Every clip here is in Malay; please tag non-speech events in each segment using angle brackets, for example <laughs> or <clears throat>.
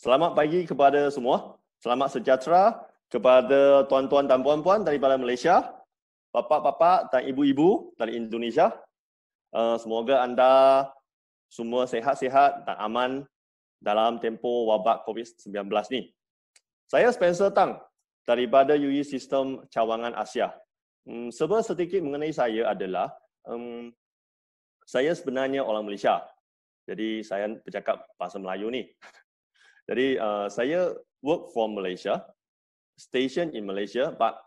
Selamat pagi kepada semua. Selamat sejahtera kepada tuan-tuan dan puan-puan dari daripada Malaysia, bapa-bapa dan ibu-ibu dari Indonesia. Eh, semoga anda semua sehat-sehat dan aman dalam tempoh wabak COVID-19 ni. Saya Spencer Tang daripada UE Sistem Cawangan Asia. Hmm, Sebab sedikit mengenai saya adalah hmm, saya sebenarnya orang Malaysia. Jadi saya bercakap bahasa Melayu ni. <laughs> Jadi uh, saya work for Malaysia, station in Malaysia, but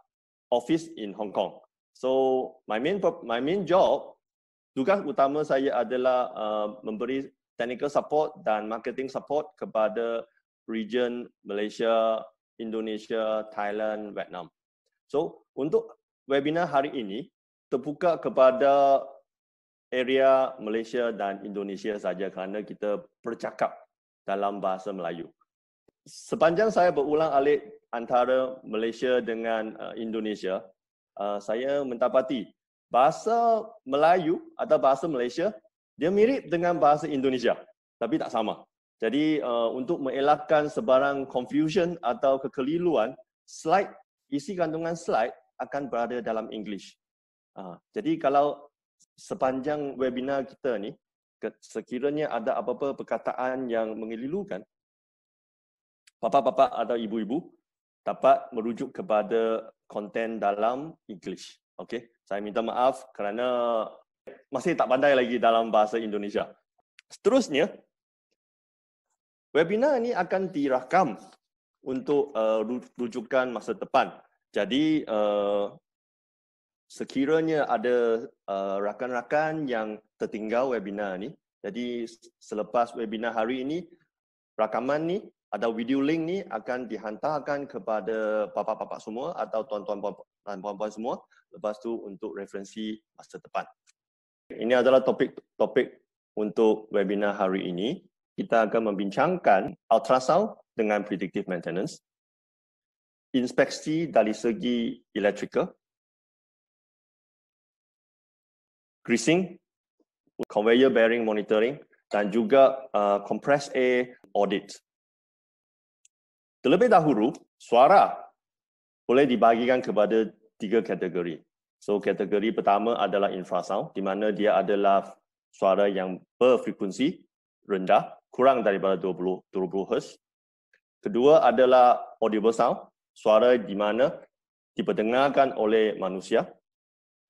office in Hong Kong. So my main my main job tugas utama saya adalah uh, memberi technical support dan marketing support kepada region Malaysia, Indonesia, Thailand, Vietnam. So untuk webinar hari ini terbuka kepada area Malaysia dan Indonesia saja kerana kita bercakap dalam bahasa Melayu. Sepanjang saya berulang-alik antara Malaysia dengan uh, Indonesia, uh, saya mendapati bahasa Melayu atau bahasa Malaysia dia mirip dengan bahasa Indonesia tapi tak sama. Jadi uh, untuk mengelakkan sebarang confusion atau kekeliruan, slide isi kandungan slide akan berada dalam English. Ah, jadi kalau sepanjang webinar kita ni, sekiranya ada apa-apa perkataan yang mengelilukan, bapa-bapa atau ibu-ibu dapat merujuk kepada konten dalam English. Okey, saya minta maaf kerana masih tak pandai lagi dalam bahasa Indonesia. Seterusnya, webinar ini akan dirakam untuk uh, rujukan masa depan. Jadi uh, sekiranya ada uh, rakan-rakan yang tertinggal webinar ni, jadi selepas webinar hari ini, rakaman ni ada video link ni akan dihantarkan kepada papa-papa semua atau tuan-tuan dan puan-puan semua lepas tu untuk referensi masa depan. Ini adalah topik-topik untuk webinar hari ini. Kita akan membincangkan ultrasound dengan predictive maintenance, inspeksi dari segi electrical greasing, conveyor bearing monitoring, dan juga uh, compressed air audit. Terlebih dahulu, suara boleh dibagikan kepada tiga kategori. So kategori pertama adalah infrasound di mana dia adalah suara yang berfrekuensi rendah kurang daripada 20 20 Hz. Kedua adalah audible sound, suara di mana diperdengarkan oleh manusia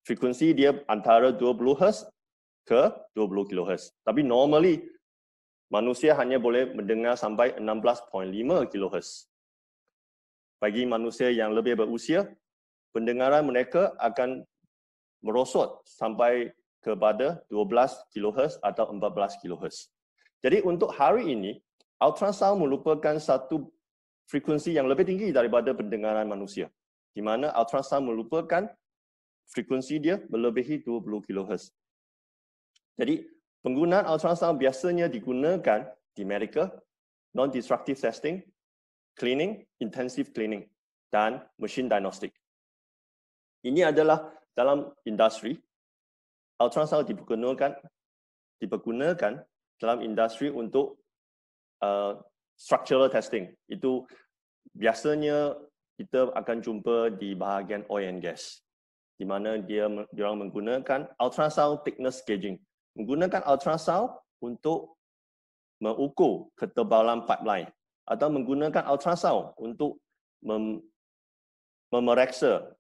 frekuensi dia antara 20 Hz ke 20 kHz. Tapi normally manusia hanya boleh mendengar sampai 16.5 kHz. Bagi manusia yang lebih berusia, pendengaran mereka akan merosot sampai kepada 12 kHz atau 14 kHz. Jadi untuk hari ini, ultrasound merupakan satu frekuensi yang lebih tinggi daripada pendengaran manusia. Di mana ultrasound merupakan frekuensi dia melebihi 20 kHz. Jadi, penggunaan ultrasound biasanya digunakan di Amerika, non-destructive testing, cleaning, intensive cleaning, dan machine diagnostic. Ini adalah dalam industri, ultrasound dipergunakan, dipergunakan dalam industri untuk uh, structural testing. Itu biasanya kita akan jumpa di bahagian oil and gas di mana dia orang menggunakan ultrasound thickness gauging menggunakan ultrasound untuk mengukur ketebalan pipeline atau menggunakan ultrasound untuk mem memeriksa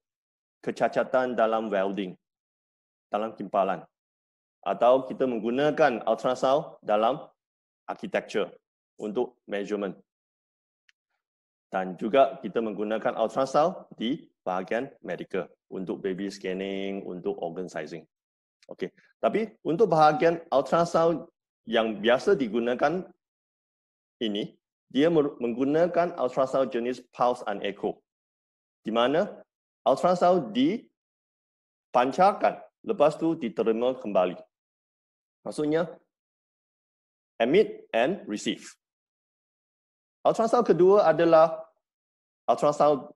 kecacatan dalam welding dalam timpalan atau kita menggunakan ultrasound dalam architecture untuk measurement dan juga kita menggunakan ultrasound di bahagian medical untuk baby scanning, untuk organ sizing. Okey, tapi untuk bahagian ultrasound yang biasa digunakan ini, dia menggunakan ultrasound jenis pulse and echo. Di mana ultrasound dipancarkan, lepas tu diterima kembali. Maksudnya emit and receive. Ultrasound kedua adalah ultrasound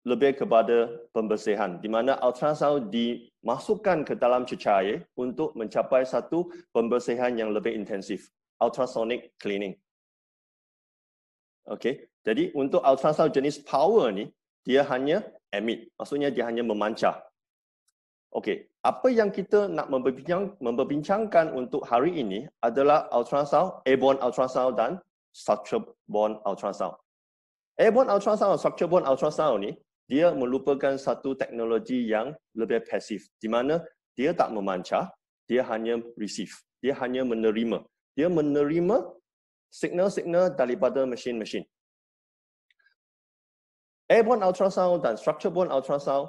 lebih kepada pembersihan di mana ultrasound dimasukkan ke dalam cecair untuk mencapai satu pembersihan yang lebih intensif ultrasonic cleaning. Okey, jadi untuk ultrasound jenis power ni dia hanya emit, maksudnya dia hanya memancar. Okey, apa yang kita nak membincang, membincangkan untuk hari ini adalah ultrasound, airborne ultrasound dan structure borne ultrasound. Airborne ultrasound, structure borne ultrasound ni dia melupakan satu teknologi yang lebih pasif di mana dia tak memancar dia hanya receive dia hanya menerima dia menerima signal-signal daripada mesin-mesin airborne ultrasound dan structure borne ultrasound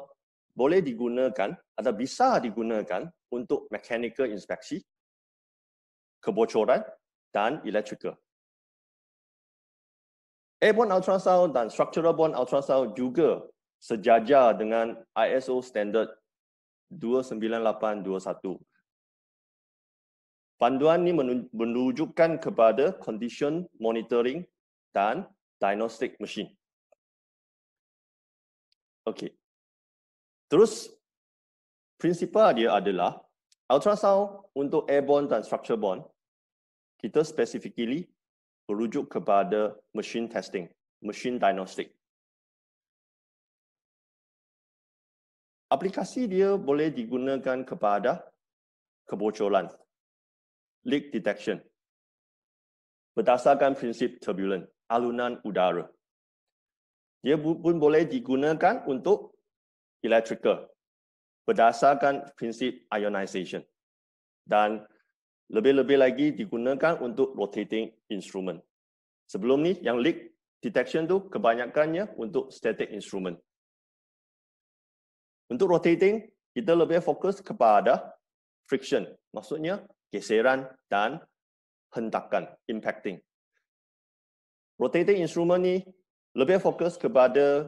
boleh digunakan atau bisa digunakan untuk mechanical inspeksi kebocoran dan electrical airborne ultrasound dan structural borne ultrasound juga sejajar dengan ISO standard 29821. Panduan ini menunjukkan kepada condition monitoring dan diagnostic machine. Okey. Terus prinsipal dia adalah ultrasound untuk airborne dan structure borne kita specifically merujuk kepada machine testing, machine diagnostic. aplikasi dia boleh digunakan kepada kebocoran, leak detection, berdasarkan prinsip turbulent, alunan udara. Dia pun boleh digunakan untuk electrical, berdasarkan prinsip ionization. Dan lebih-lebih lagi digunakan untuk rotating instrument. Sebelum ni yang leak detection tu kebanyakannya untuk static instrument. Untuk rotating, kita lebih fokus kepada friction. Maksudnya, geseran dan hentakan, impacting. Rotating instrument ni lebih fokus kepada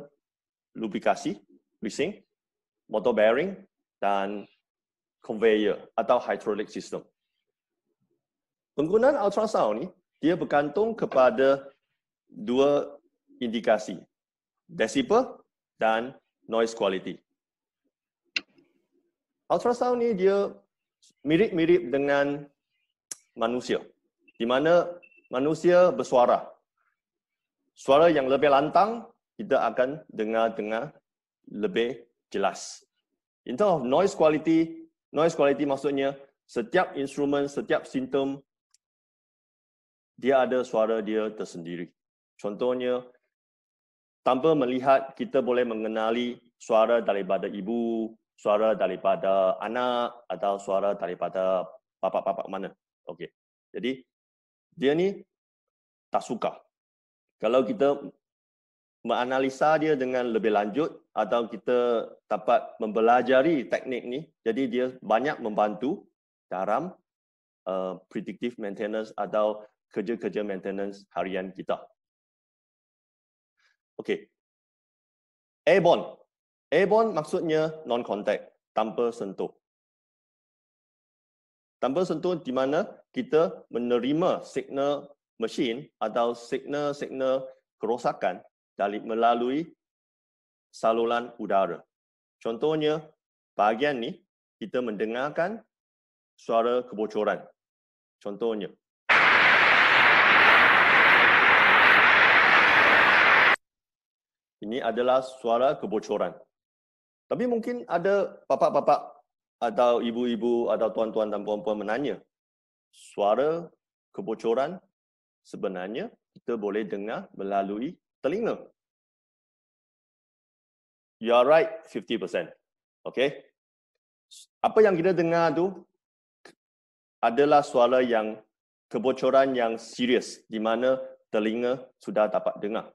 lubrikasi, greasing, motor bearing dan conveyor atau hydraulic system. Penggunaan ultrasound ni dia bergantung kepada dua indikasi, decibel dan noise quality ultrasound ni dia mirip-mirip dengan manusia. Di mana manusia bersuara. Suara yang lebih lantang, kita akan dengar-dengar lebih jelas. In terms of noise quality, noise quality maksudnya setiap instrumen, setiap simptom, dia ada suara dia tersendiri. Contohnya, tanpa melihat, kita boleh mengenali suara daripada ibu, suara daripada anak atau suara daripada bapa-bapa mana. Okey. Jadi dia ni tak suka. Kalau kita menganalisa dia dengan lebih lanjut atau kita dapat mempelajari teknik ni, jadi dia banyak membantu dalam uh, predictive maintenance atau kerja-kerja maintenance harian kita. Okey. Airborne Airborne maksudnya non-contact, tanpa sentuh. Tanpa sentuh di mana kita menerima signal mesin atau signal-signal kerosakan dari melalui saluran udara. Contohnya, bahagian ni kita mendengarkan suara kebocoran. Contohnya. Ini adalah suara kebocoran. Tapi mungkin ada bapak-bapak atau ibu-ibu atau tuan-tuan dan puan-puan menanya, suara kebocoran sebenarnya kita boleh dengar melalui telinga. You are right 50%. Okay. Apa yang kita dengar tu adalah suara yang kebocoran yang serius di mana telinga sudah dapat dengar.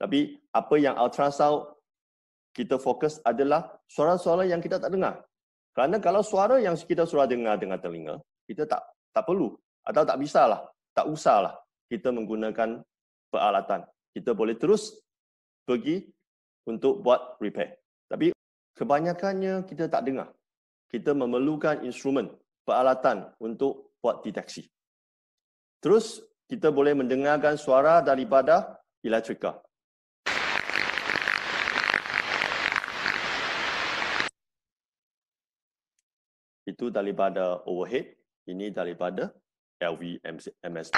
Tapi apa yang ultrasound kita fokus adalah suara-suara yang kita tak dengar. Kerana kalau suara yang kita suara dengar dengan telinga, kita tak tak perlu atau tak bisalah, tak usahlah kita menggunakan peralatan. Kita boleh terus pergi untuk buat repair. Tapi kebanyakannya kita tak dengar. Kita memerlukan instrumen, peralatan untuk buat deteksi. Terus kita boleh mendengarkan suara daripada elektrika. itu daripada overhead, ini daripada MS.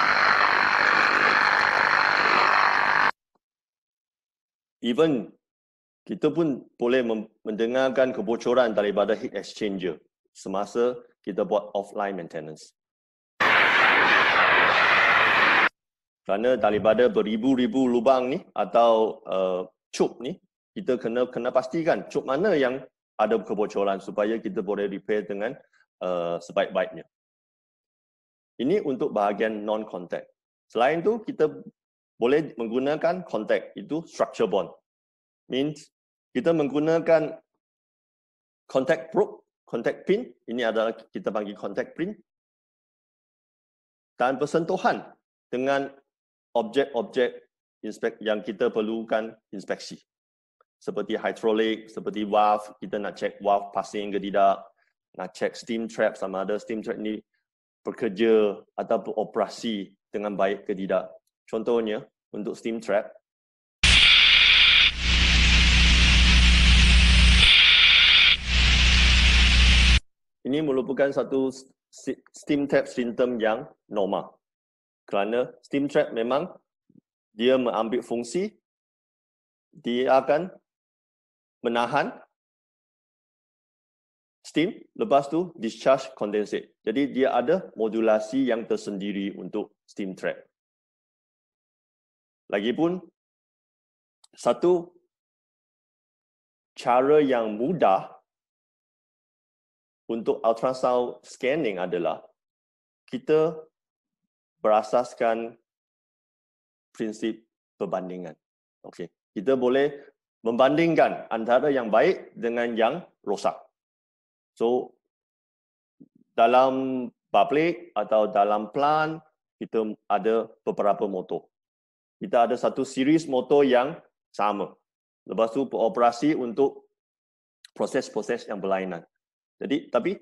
Even kita pun boleh mendengarkan kebocoran daripada heat exchanger semasa kita buat offline maintenance. Kerana daripada beribu-ribu lubang ni atau uh, cup ni, kita kena kena pastikan cup mana yang ada kebocoran supaya kita boleh repair dengan uh, sebaik-baiknya. Ini untuk bahagian non-contact. Selain itu, kita boleh menggunakan contact, itu structure bond. Means, kita menggunakan contact probe, contact pin, ini adalah kita panggil contact pin, dan persentuhan dengan objek-objek yang kita perlukan inspeksi seperti hydraulic, seperti valve, kita nak check valve passing ke tidak, nak check steam trap sama ada steam trap ni bekerja atau beroperasi dengan baik ke tidak. Contohnya, untuk steam trap, ini merupakan satu steam trap sistem yang normal. Kerana steam trap memang dia mengambil fungsi dia akan menahan steam lepas tu discharge condensate jadi dia ada modulasi yang tersendiri untuk steam trap lagipun satu cara yang mudah untuk ultrasound scanning adalah kita berasaskan prinsip perbandingan Okay, kita boleh membandingkan antara yang baik dengan yang rosak. So dalam public atau dalam plan kita ada beberapa motor. Kita ada satu series motor yang sama. Lepas tu beroperasi untuk proses-proses yang berlainan. Jadi tapi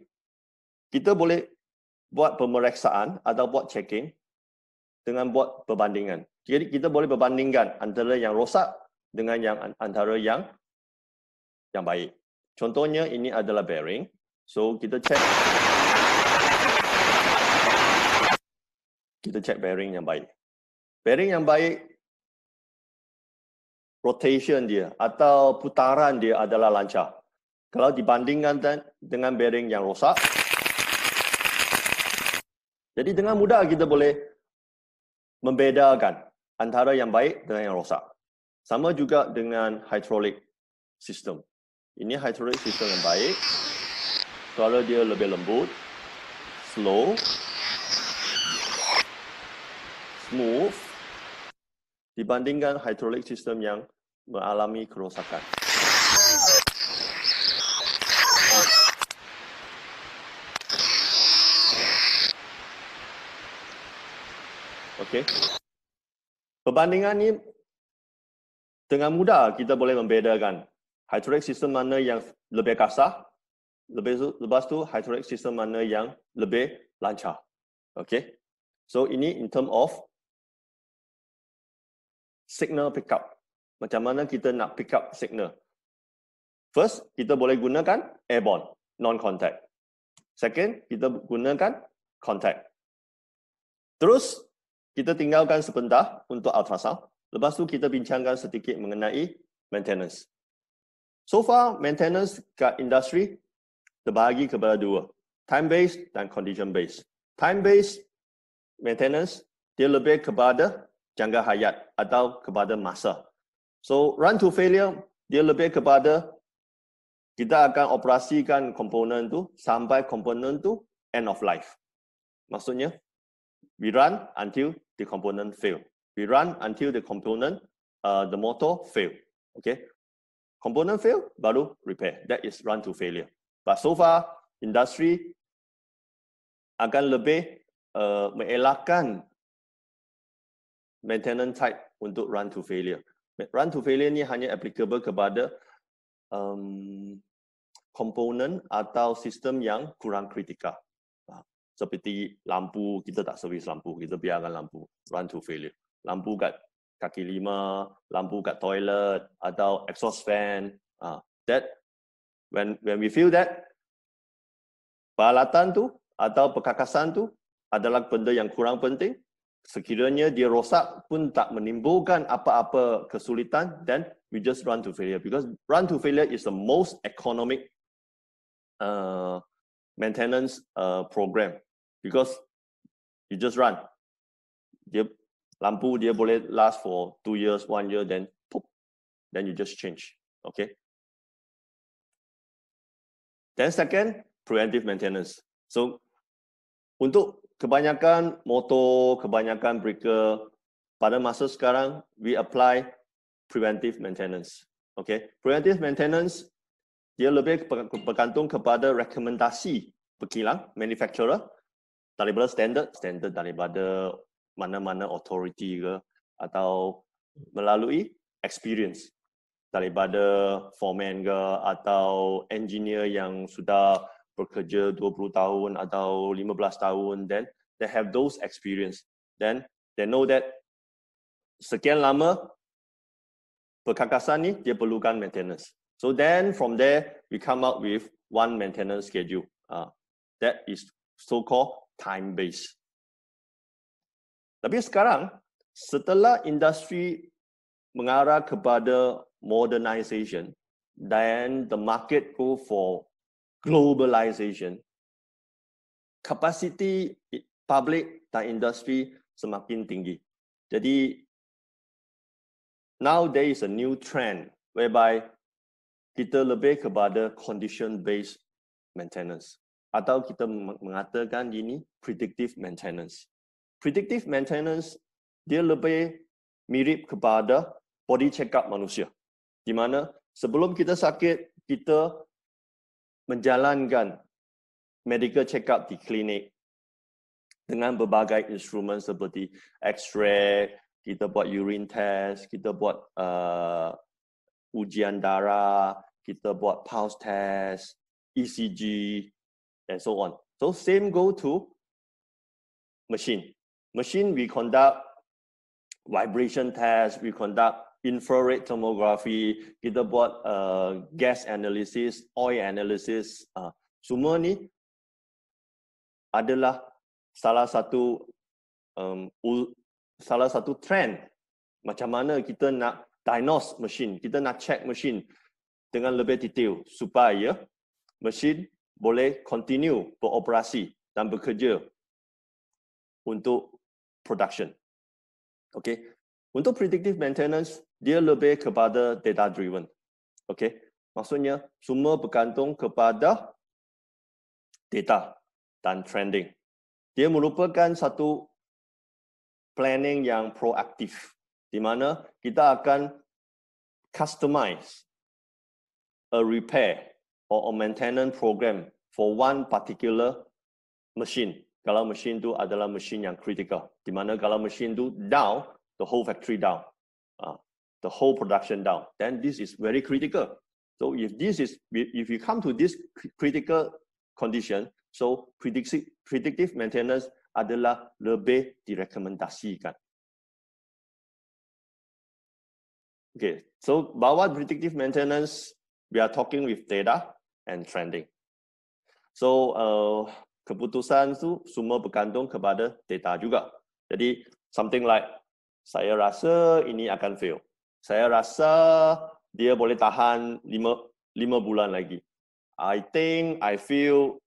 kita boleh buat pemeriksaan atau buat checking dengan buat perbandingan. Jadi kita boleh perbandingkan antara yang rosak dengan yang antara yang yang baik. Contohnya ini adalah bearing. So kita check kita check bearing yang baik. Bearing yang baik rotation dia atau putaran dia adalah lancar. Kalau dibandingkan dengan bearing yang rosak. Jadi dengan mudah kita boleh membedakan antara yang baik dengan yang rosak. Sama juga dengan hydraulic system. Ini hydraulic system yang baik. Suara dia lebih lembut, slow, smooth dibandingkan hydraulic system yang mengalami kerosakan. Okay. Perbandingan ini dengan mudah kita boleh membedakan hydraulic system mana yang lebih kasar, lebih lepas tu hydraulic system mana yang lebih lancar. Okay, so ini in term of signal pickup. Macam mana kita nak pick up signal? First, kita boleh gunakan airborne, non-contact. Second, kita gunakan contact. Terus, kita tinggalkan sebentar untuk ultrasound. Lepas tu kita bincangkan sedikit mengenai maintenance. So far, maintenance kat industri terbahagi kepada dua. Time-based dan condition-based. Time-based maintenance, dia lebih kepada jangka hayat atau kepada masa. So, run to failure, dia lebih kepada kita akan operasikan komponen tu sampai komponen tu end of life. Maksudnya, we run until the component fail we run until the component, uh, the motor fail. Okay, component fail, baru repair. That is run to failure. But so far, industry akan lebih uh, mengelakkan maintenance type untuk run to failure. Run to failure ni hanya applicable kepada um, component atau sistem yang kurang kritikal. Ah, seperti lampu, kita tak servis lampu, kita biarkan lampu run to failure lampu kat kaki lima, lampu kat toilet, atau exhaust fan. Ah, that when when we feel that peralatan tu atau perkakasan tu adalah benda yang kurang penting, sekiranya dia rosak pun tak menimbulkan apa-apa kesulitan, dan we just run to failure because run to failure is the most economic uh, maintenance uh, program because you just run. Dia lampu dia boleh last for two years, one year, then poop, then you just change. Okay. Then second, preventive maintenance. So untuk kebanyakan motor, kebanyakan breaker, pada masa sekarang, we apply preventive maintenance. Okay. Preventive maintenance, dia lebih bergantung kepada rekomendasi pekilang, manufacturer, daripada standard, standard daripada mana-mana authority ke atau melalui experience daripada foreman ke atau engineer yang sudah bekerja 20 tahun atau 15 tahun then they have those experience then they know that sekian lama perkakasan ni dia perlukan maintenance so then from there we come up with one maintenance schedule uh, that is so called time based tapi sekarang setelah industri mengarah kepada modernization dan the market go for globalization, kapasiti public dan industri semakin tinggi. Jadi now there is a new trend whereby kita lebih kepada condition based maintenance atau kita mengatakan ini predictive maintenance predictive maintenance dia lebih mirip kepada body check-up manusia. Di mana sebelum kita sakit, kita menjalankan medical check-up di klinik dengan berbagai instrumen seperti x-ray, kita buat urine test, kita buat uh, ujian darah, kita buat pulse test, ECG, and so on. So same go to machine machine, we conduct vibration tests, we conduct infrared thermography, kita buat uh, gas analysis, oil analysis, uh, semua ni adalah salah satu um, ul, salah satu trend macam mana kita nak diagnose machine, kita nak check machine dengan lebih detail supaya machine boleh continue beroperasi dan bekerja untuk production. Okay. Untuk predictive maintenance, dia lebih kepada data driven. Okay. Maksudnya, semua bergantung kepada data dan trending. Dia merupakan satu planning yang proaktif di mana kita akan customize a repair or a maintenance program for one particular machine Kalau mesin itu adalah mesin yang kritikal. Di mana kalau mesin down, the whole factory down, uh, the whole production down. Then this is very critical. So if this is if you come to this critical condition, so predictive predictive maintenance adalah lebih direkomendasikan. Okay, so bawah predictive maintenance, we are talking with data and trending. So uh, keputusan tu semua bergantung kepada data juga. Jadi something like saya rasa ini akan fail. Saya rasa dia boleh tahan 5 5 bulan lagi. I think I feel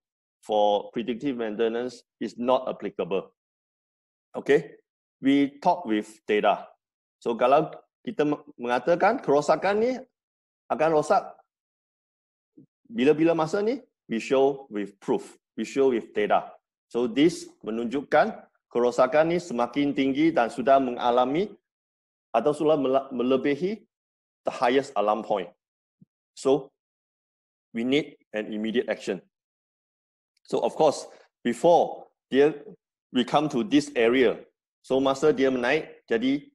for predictive maintenance is not applicable. Okay, we talk with data. So kalau kita mengatakan kerosakan ni akan rosak bila-bila masa ni, we show with proof visual with data. So this menunjukkan kerosakan ini semakin tinggi dan sudah mengalami atau sudah melebihi the highest alarm point. So we need an immediate action. So of course, before dia we come to this area, so masa dia menaik, jadi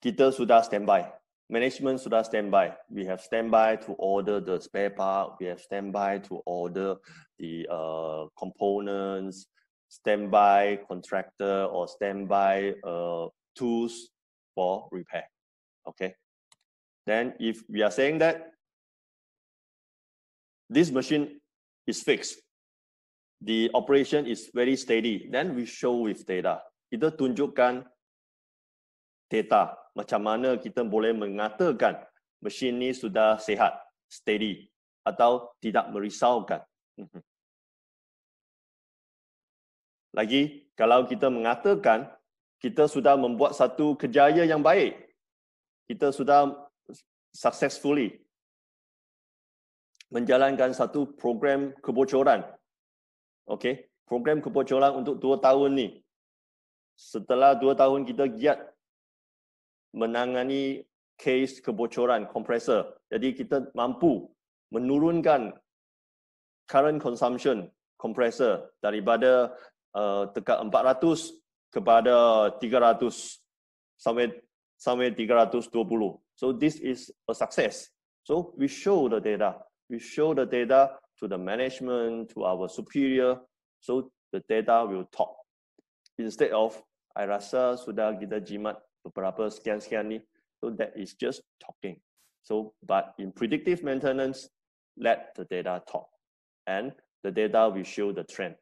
kita sudah standby. management sudah standby. We have standby to order the spare part. We have standby to order the uh, components, standby contractor or standby uh, tools for repair. Okay. Then if we are saying that this machine is fixed, the operation is very steady, then we show with data. Kita tunjukkan data macam mana kita boleh mengatakan mesin ni sudah sehat steady atau tidak merisaukan. Mhm. Lagi, kalau kita mengatakan kita sudah membuat satu kejaya yang baik, kita sudah successfully menjalankan satu program kebocoran. Okey, program kebocoran untuk dua tahun ni. Setelah dua tahun kita giat menangani kes kebocoran kompresor. Jadi kita mampu menurunkan current consumption kompresor daripada uh, dekat 400 kepada 300 sampai sampai 320. So this is a success. So we show the data. We show the data to the management, to our superior. So the data will talk. Instead of I rasa sudah kita jimat berapa sekian-sekian ni. So that is just talking. So, but in predictive maintenance, let the data talk. And the data will show the trend.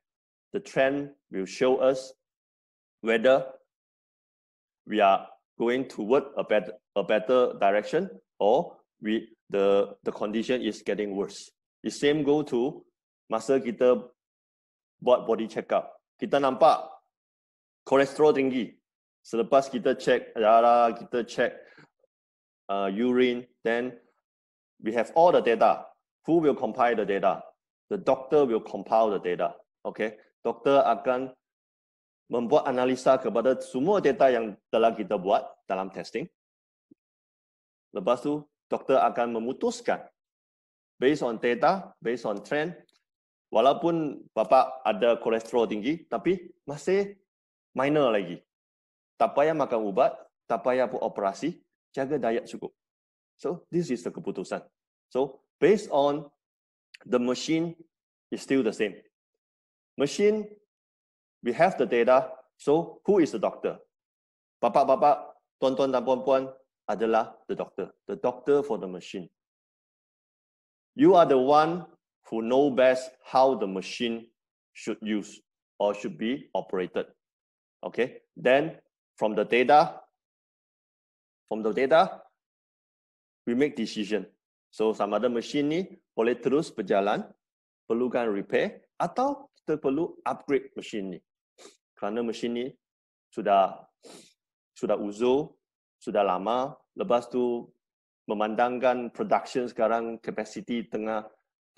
The trend will show us whether we are going toward a better, a better direction or we, the, the condition is getting worse. The same go to masa kita buat body checkup. up. Kita nampak cholesterol tinggi, selepas kita check darah, kita check uh, urine, then we have all the data. Who will compile the data? The doctor will compile the data. Okay, doktor akan membuat analisa kepada semua data yang telah kita buat dalam testing. Lepas tu, doktor akan memutuskan based on data, based on trend, walaupun bapa ada kolesterol tinggi, tapi masih minor lagi tak payah makan ubat, tak payah pun operasi, jaga diet cukup. So, this is the keputusan. So, based on the machine is still the same. Machine, we have the data. So, who is the doctor? Bapak-bapak, tuan-tuan dan puan-puan adalah the doctor. The doctor for the machine. You are the one who know best how the machine should use or should be operated. Okay, then from the data, from the data, we make decision. So some other machine ni boleh terus berjalan, perlukan repair atau kita perlu upgrade machine ni. Kerana machine ni sudah sudah uzur, sudah lama, lepas tu memandangkan production sekarang capacity tengah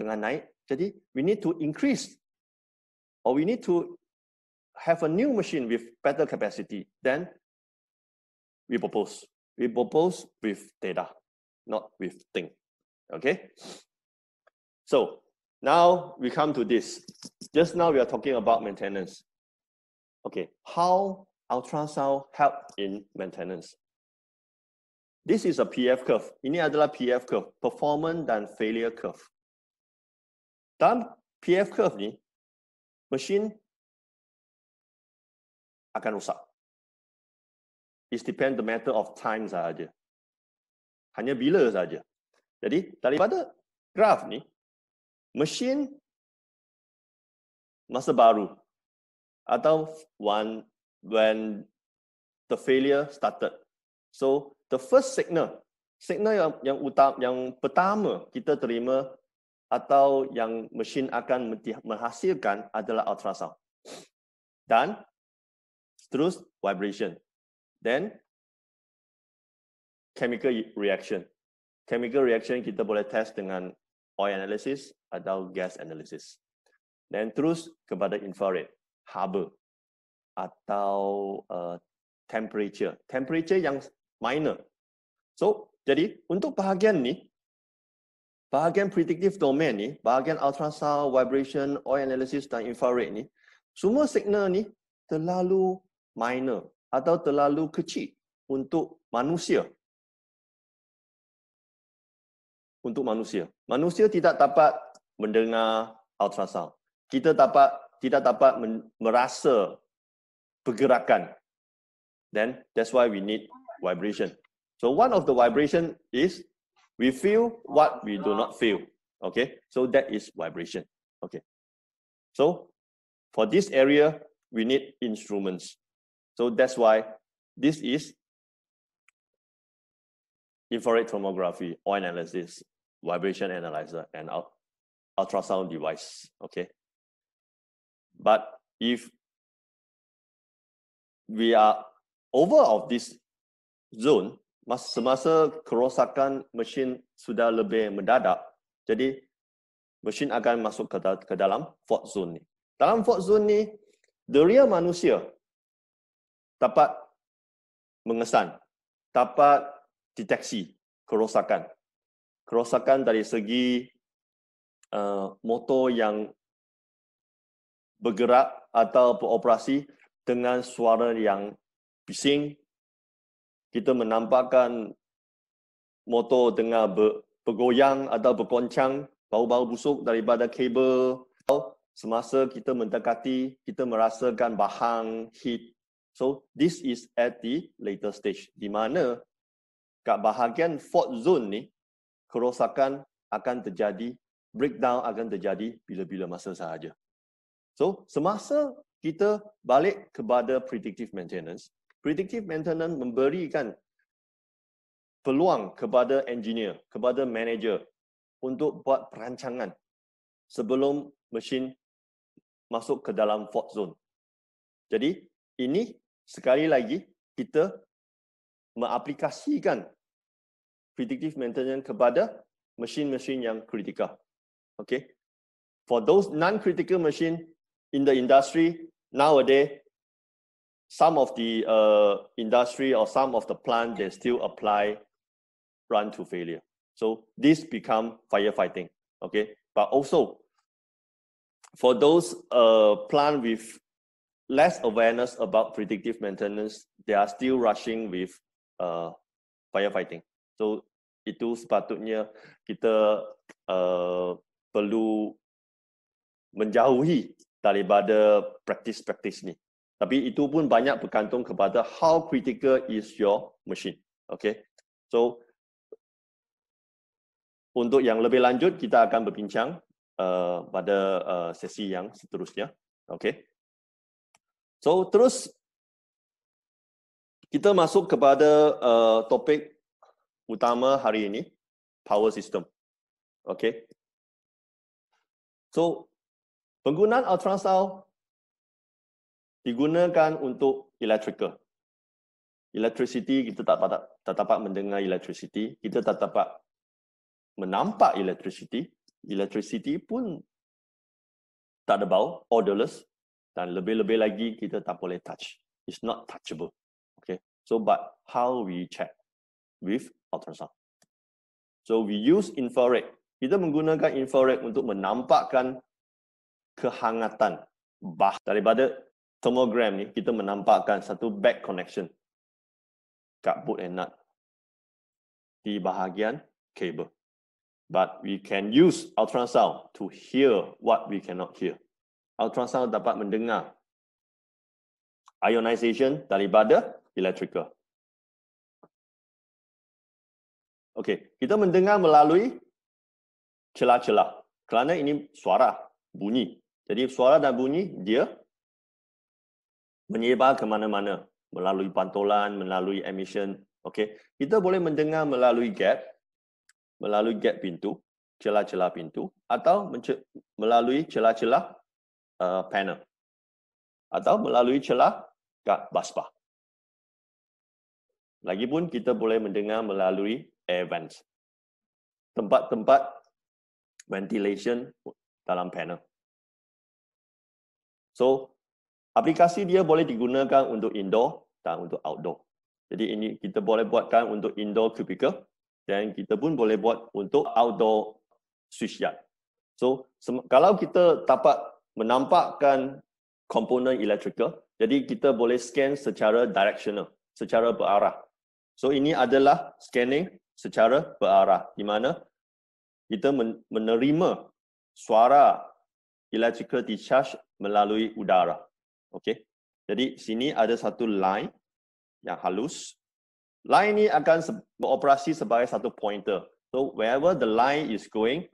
tengah naik. Jadi we need to increase or we need to have a new machine with better capacity, then we propose. We propose with data, not with thing. Okay? So now we come to this. Just now we are talking about maintenance. Okay, how ultrasound help in maintenance? This is a PF curve. Ini adalah PF curve, performance dan failure curve. Dalam PF curve ni, machine. akan rosak. It's depend the matter of time saja. Hanya bila saja. Jadi daripada graf ni, mesin masa baru atau one when the failure started. So the first signal, signal yang yang utama yang pertama kita terima atau yang mesin akan menghasilkan adalah ultrasound. Dan through vibration. Then chemical reaction. Chemical reaction kita boleh test dengan oil analysis atau gas analysis. Then terus kepada infrared, haba atau uh, temperature. Temperature yang minor. So, jadi untuk bahagian ni, bahagian predictive domain ni, bahagian ultrasound, vibration, oil analysis dan infrared ni, semua signal ni terlalu minor atau terlalu kecil untuk manusia. Untuk manusia. Manusia tidak dapat mendengar ultrasound. Kita dapat tidak dapat merasa pergerakan. Then that's why we need vibration. So one of the vibration is we feel what we do not feel. Okay, so that is vibration. Okay, so for this area, we need instruments. So that's why this is infrared tomography or analysis vibration analyzer and ultrasound device okay but if we are over of this zone semasa kerosakan mesin sudah lebih mendadak jadi mesin akan masuk ke dalam fault zone ni dalam fault zone ni deria manusia dapat mengesan, dapat deteksi kerosakan. Kerosakan dari segi uh, motor yang bergerak atau beroperasi dengan suara yang bising. Kita menampakkan motor dengan ber, bergoyang atau berkoncang, bau-bau busuk daripada kabel. Semasa kita mendekati, kita merasakan bahang, heat So this is at the later stage di mana kat bahagian fault zone ni kerosakan akan terjadi, breakdown akan terjadi bila-bila masa sahaja. So semasa kita balik kepada predictive maintenance, predictive maintenance memberikan peluang kepada engineer, kepada manager untuk buat perancangan sebelum mesin masuk ke dalam fault zone. Jadi ini sekali lagi kita mengaplikasikan predictive maintenance kepada mesin-mesin yang kritikal. Okay. For those non-critical machine in the industry nowadays, some of the uh, industry or some of the plant, they still apply run to failure. So this become firefighting. Okay. But also for those uh, plant with less awareness about predictive maintenance, they are still rushing with uh, firefighting. So itu sepatutnya kita uh, perlu menjauhi daripada praktis-praktis ni. Tapi itu pun banyak bergantung kepada how critical is your machine. Okay. So untuk yang lebih lanjut kita akan berbincang uh, pada uh, sesi yang seterusnya. Okay. So terus kita masuk kepada uh, topik utama hari ini, power system. Okay. So penggunaan ultrasound digunakan untuk electrical. Electricity kita tak dapat tak dapat mendengar electricity, kita tak dapat menampak electricity. Electricity pun tak ada bau, odorless, dan lebih-lebih lagi kita tak boleh touch. It's not touchable. Okay. So, but how we check with ultrasound? So, we use infrared. Kita menggunakan infrared untuk menampakkan kehangatan bah daripada tomogram ni kita menampakkan satu back connection kat boot and nut di bahagian kabel. But we can use ultrasound to hear what we cannot hear ultrasound dapat mendengar ionization daripada electrical. Okey, kita mendengar melalui celah-celah. Kerana ini suara, bunyi. Jadi suara dan bunyi dia menyebar ke mana-mana melalui pantulan, melalui emission. Okey, kita boleh mendengar melalui gap, melalui gap pintu, celah-celah pintu atau melalui celah-celah Uh, panel atau melalui celah kad basbah. Lagipun kita boleh mendengar melalui air vents. Tempat-tempat ventilation dalam panel. So, aplikasi dia boleh digunakan untuk indoor dan untuk outdoor. Jadi ini kita boleh buatkan untuk indoor cubicle dan kita pun boleh buat untuk outdoor switch yard. So, kalau kita tapak menampakkan komponen elektrikal. Jadi kita boleh scan secara directional, secara berarah. So ini adalah scanning secara berarah di mana kita menerima suara electrical discharge melalui udara. Okey. Jadi sini ada satu line yang halus. Line ini akan beroperasi sebagai satu pointer. So wherever the line is going,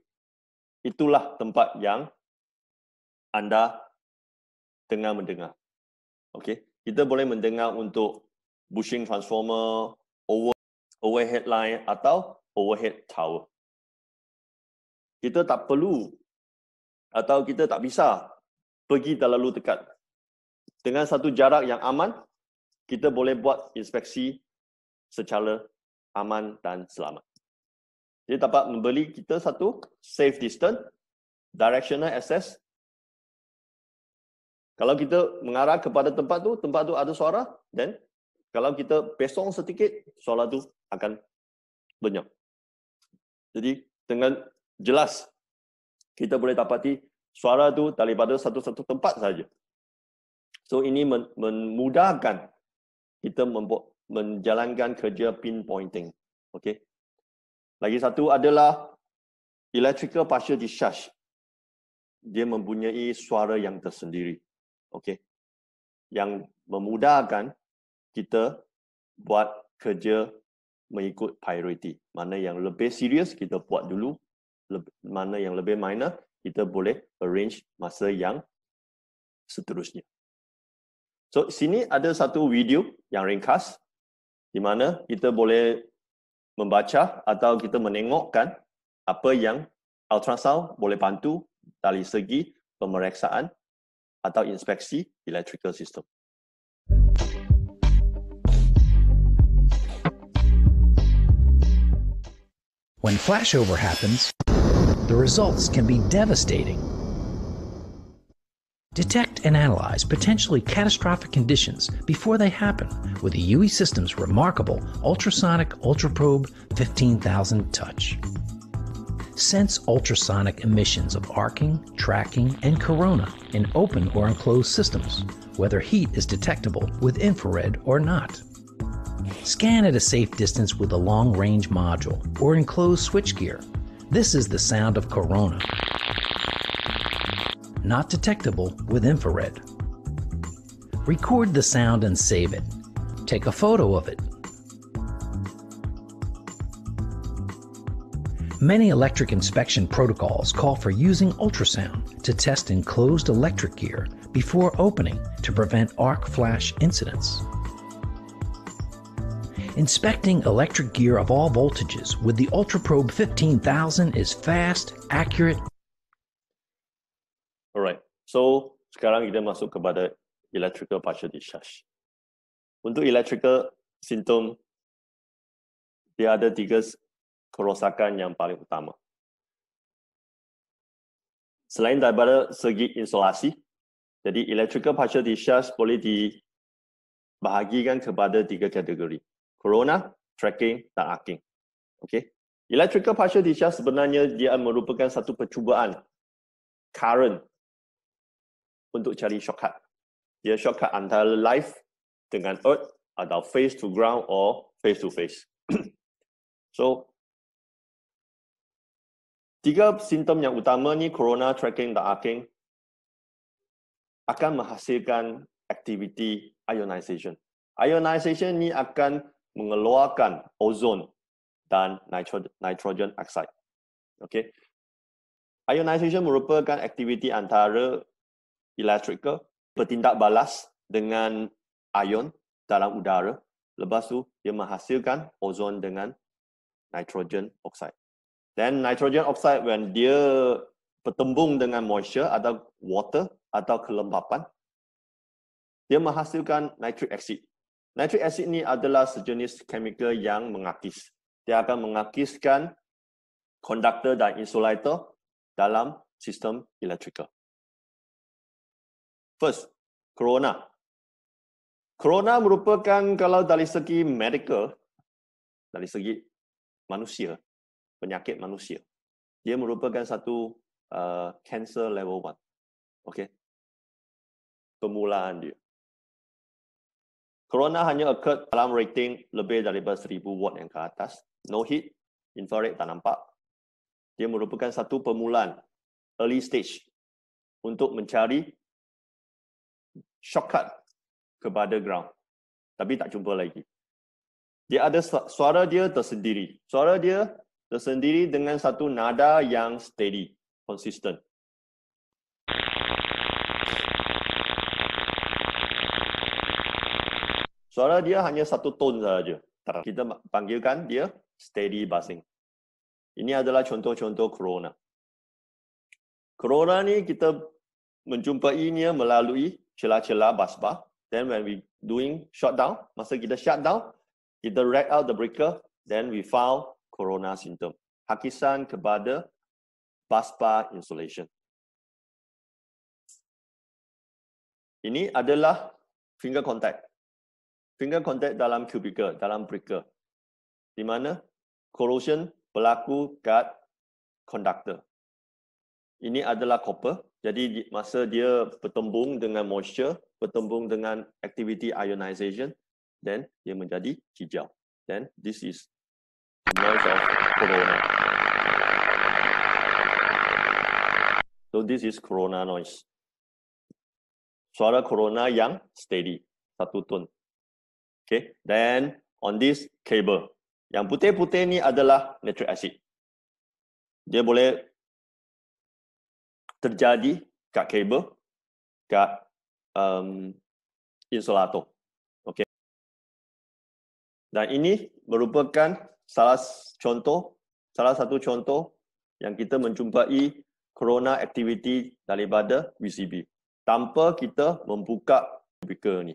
itulah tempat yang anda tengah mendengar. okay? kita boleh mendengar untuk bushing transformer, over, overhead line atau overhead tower. Kita tak perlu atau kita tak bisa pergi terlalu dekat. Dengan satu jarak yang aman, kita boleh buat inspeksi secara aman dan selamat. Dia dapat membeli kita satu safe distance, directional access kalau kita mengarah kepada tempat tu, tempat tu ada suara dan kalau kita pesong sedikit, suara tu akan banyak. Jadi dengan jelas kita boleh dapati suara tu daripada satu-satu tempat saja. So ini memudahkan kita menjalankan kerja pinpointing. Okey. Lagi satu adalah electrical partial discharge. Dia mempunyai suara yang tersendiri okey yang memudahkan kita buat kerja mengikut priority mana yang lebih serius kita buat dulu mana yang lebih minor kita boleh arrange masa yang seterusnya so sini ada satu video yang ringkas di mana kita boleh membaca atau kita menengokkan apa yang ultrasound boleh bantu dari segi pemeriksaan adult inspectee electrical system. When flashover happens, the results can be devastating. Detect and analyze potentially catastrophic conditions before they happen with the UE System's remarkable ultrasonic UltraProbe 15000 Touch sense ultrasonic emissions of arcing, tracking, and corona in open or enclosed systems, whether heat is detectable with infrared or not. Scan at a safe distance with a long range module or enclosed switchgear. This is the sound of corona, not detectable with infrared. Record the sound and save it. Take a photo of it Many electric inspection protocols call for using ultrasound to test enclosed electric gear before opening to prevent arc flash incidents. Inspecting electric gear of all voltages with the UltraProbe 15000 is fast, accurate. Alright, so sekarang kita masuk kepada electrical partial discharge. Untuk electrical symptom, dia ada tiga kerosakan yang paling utama. Selain daripada segi insulasi, jadi electrical partial discharge boleh dibahagikan kepada tiga kategori. Corona, tracking dan arcing. Okay. Electrical partial discharge sebenarnya dia merupakan satu percubaan current untuk cari shortcut. Dia shortcut antara live dengan earth atau face to ground or face to face. <clears throat> so tiga simptom yang utama ni corona tracking dan arcing akan menghasilkan aktiviti ionization. Ionization ni akan mengeluarkan ozon dan nitrogen oxide. Okay. Ionization merupakan aktiviti antara electrical bertindak balas dengan ion dalam udara. Lepas tu, ia menghasilkan ozon dengan nitrogen oxide. Then nitrogen oxide when dia bertembung dengan moisture atau water atau kelembapan, dia menghasilkan nitric acid. Nitric acid ni adalah sejenis chemical yang mengakis. Dia akan mengakiskan conductor dan insulator dalam sistem elektrikal. First, corona. Corona merupakan kalau dari segi medical, dari segi manusia, penyakit manusia. Dia merupakan satu uh, cancer level one, Okay. Pemulaan dia. Corona hanya occurred dalam rating lebih daripada 1000 watt yang ke atas. No heat, infrared tak nampak. Dia merupakan satu permulaan, early stage untuk mencari shortcut kepada ground. Tapi tak jumpa lagi. Dia ada suara dia tersendiri. Suara dia tersendiri dengan satu nada yang steady, consistent. Suara dia hanya satu tone sahaja. Kita panggilkan dia steady buzzing. Ini adalah contoh-contoh corona. Corona ni kita menjumpainya melalui celah-celah basbah. Then when we doing shutdown, masa kita shutdown, kita rack out the breaker, then we found corona symptom, hakisan kepada bus insulation. Ini adalah finger contact. Finger contact dalam cubicle, dalam breaker. Di mana corrosion berlaku kat conductor. Ini adalah copper. Jadi masa dia bertembung dengan moisture, bertembung dengan activity ionization, then dia menjadi hijau. Then this is noise of corona. So this is corona noise. Suara corona yang steady, satu tone. Okay, then on this cable, yang putih-putih ni adalah nitric acid. Dia boleh terjadi kat cable, kat um, insulator. Okay. Dan ini merupakan salah contoh salah satu contoh yang kita menjumpai corona activity daripada UCB tanpa kita membuka speaker ni.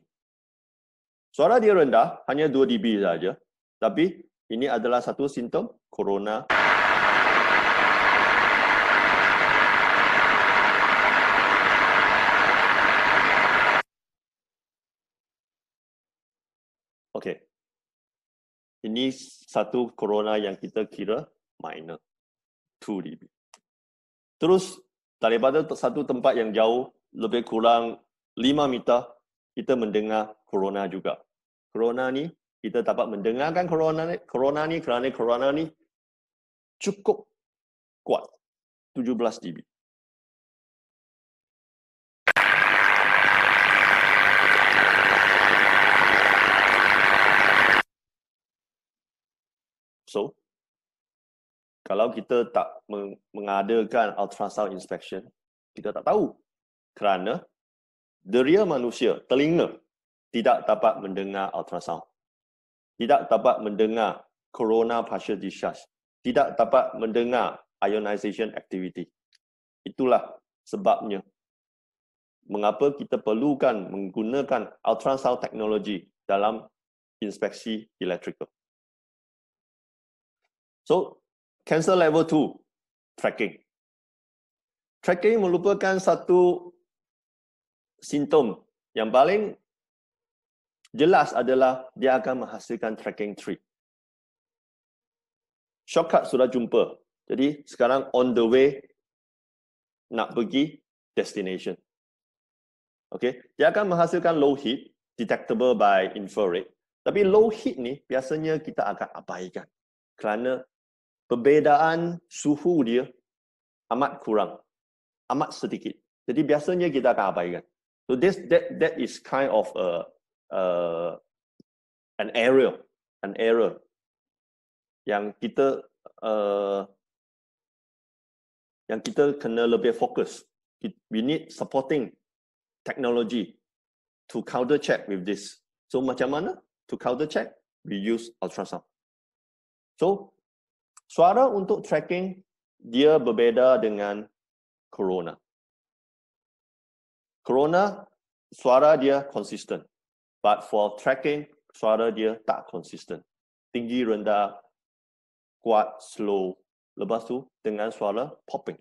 Suara dia rendah, hanya 2 dB saja. Tapi ini adalah satu simptom corona. ini satu corona yang kita kira minor. 2 dB. Terus daripada satu tempat yang jauh lebih kurang 5 meter kita mendengar corona juga. Corona ni kita dapat mendengarkan corona ni, corona ni kerana corona ni cukup kuat 17 dB. So, kalau kita tak mengadakan ultrasound inspection, kita tak tahu kerana deria manusia, telinga, tidak dapat mendengar ultrasound. Tidak dapat mendengar corona partial discharge. Tidak dapat mendengar ionization activity. Itulah sebabnya mengapa kita perlukan menggunakan ultrasound technology dalam inspeksi electrical. So cancer level 2 tracking. Tracking merupakan satu simptom yang paling jelas adalah dia akan menghasilkan tracking tree. Shortcut sudah jumpa. Jadi sekarang on the way nak pergi destination. Okay, dia akan menghasilkan low heat detectable by infrared. Tapi low heat ni biasanya kita akan abaikan kerana perbezaan suhu dia amat kurang, amat sedikit. Jadi biasanya kita akan abaikan. So this that that is kind of a, a an error, an error yang kita uh, yang kita kena lebih fokus. We need supporting technology to counter check with this. So macam mana to counter check? We use ultrasound. So Suara untuk tracking dia berbeza dengan corona. Corona suara dia consistent. But for tracking suara dia tak consistent. Tinggi rendah kuat slow. Lepas tu dengan suara popping.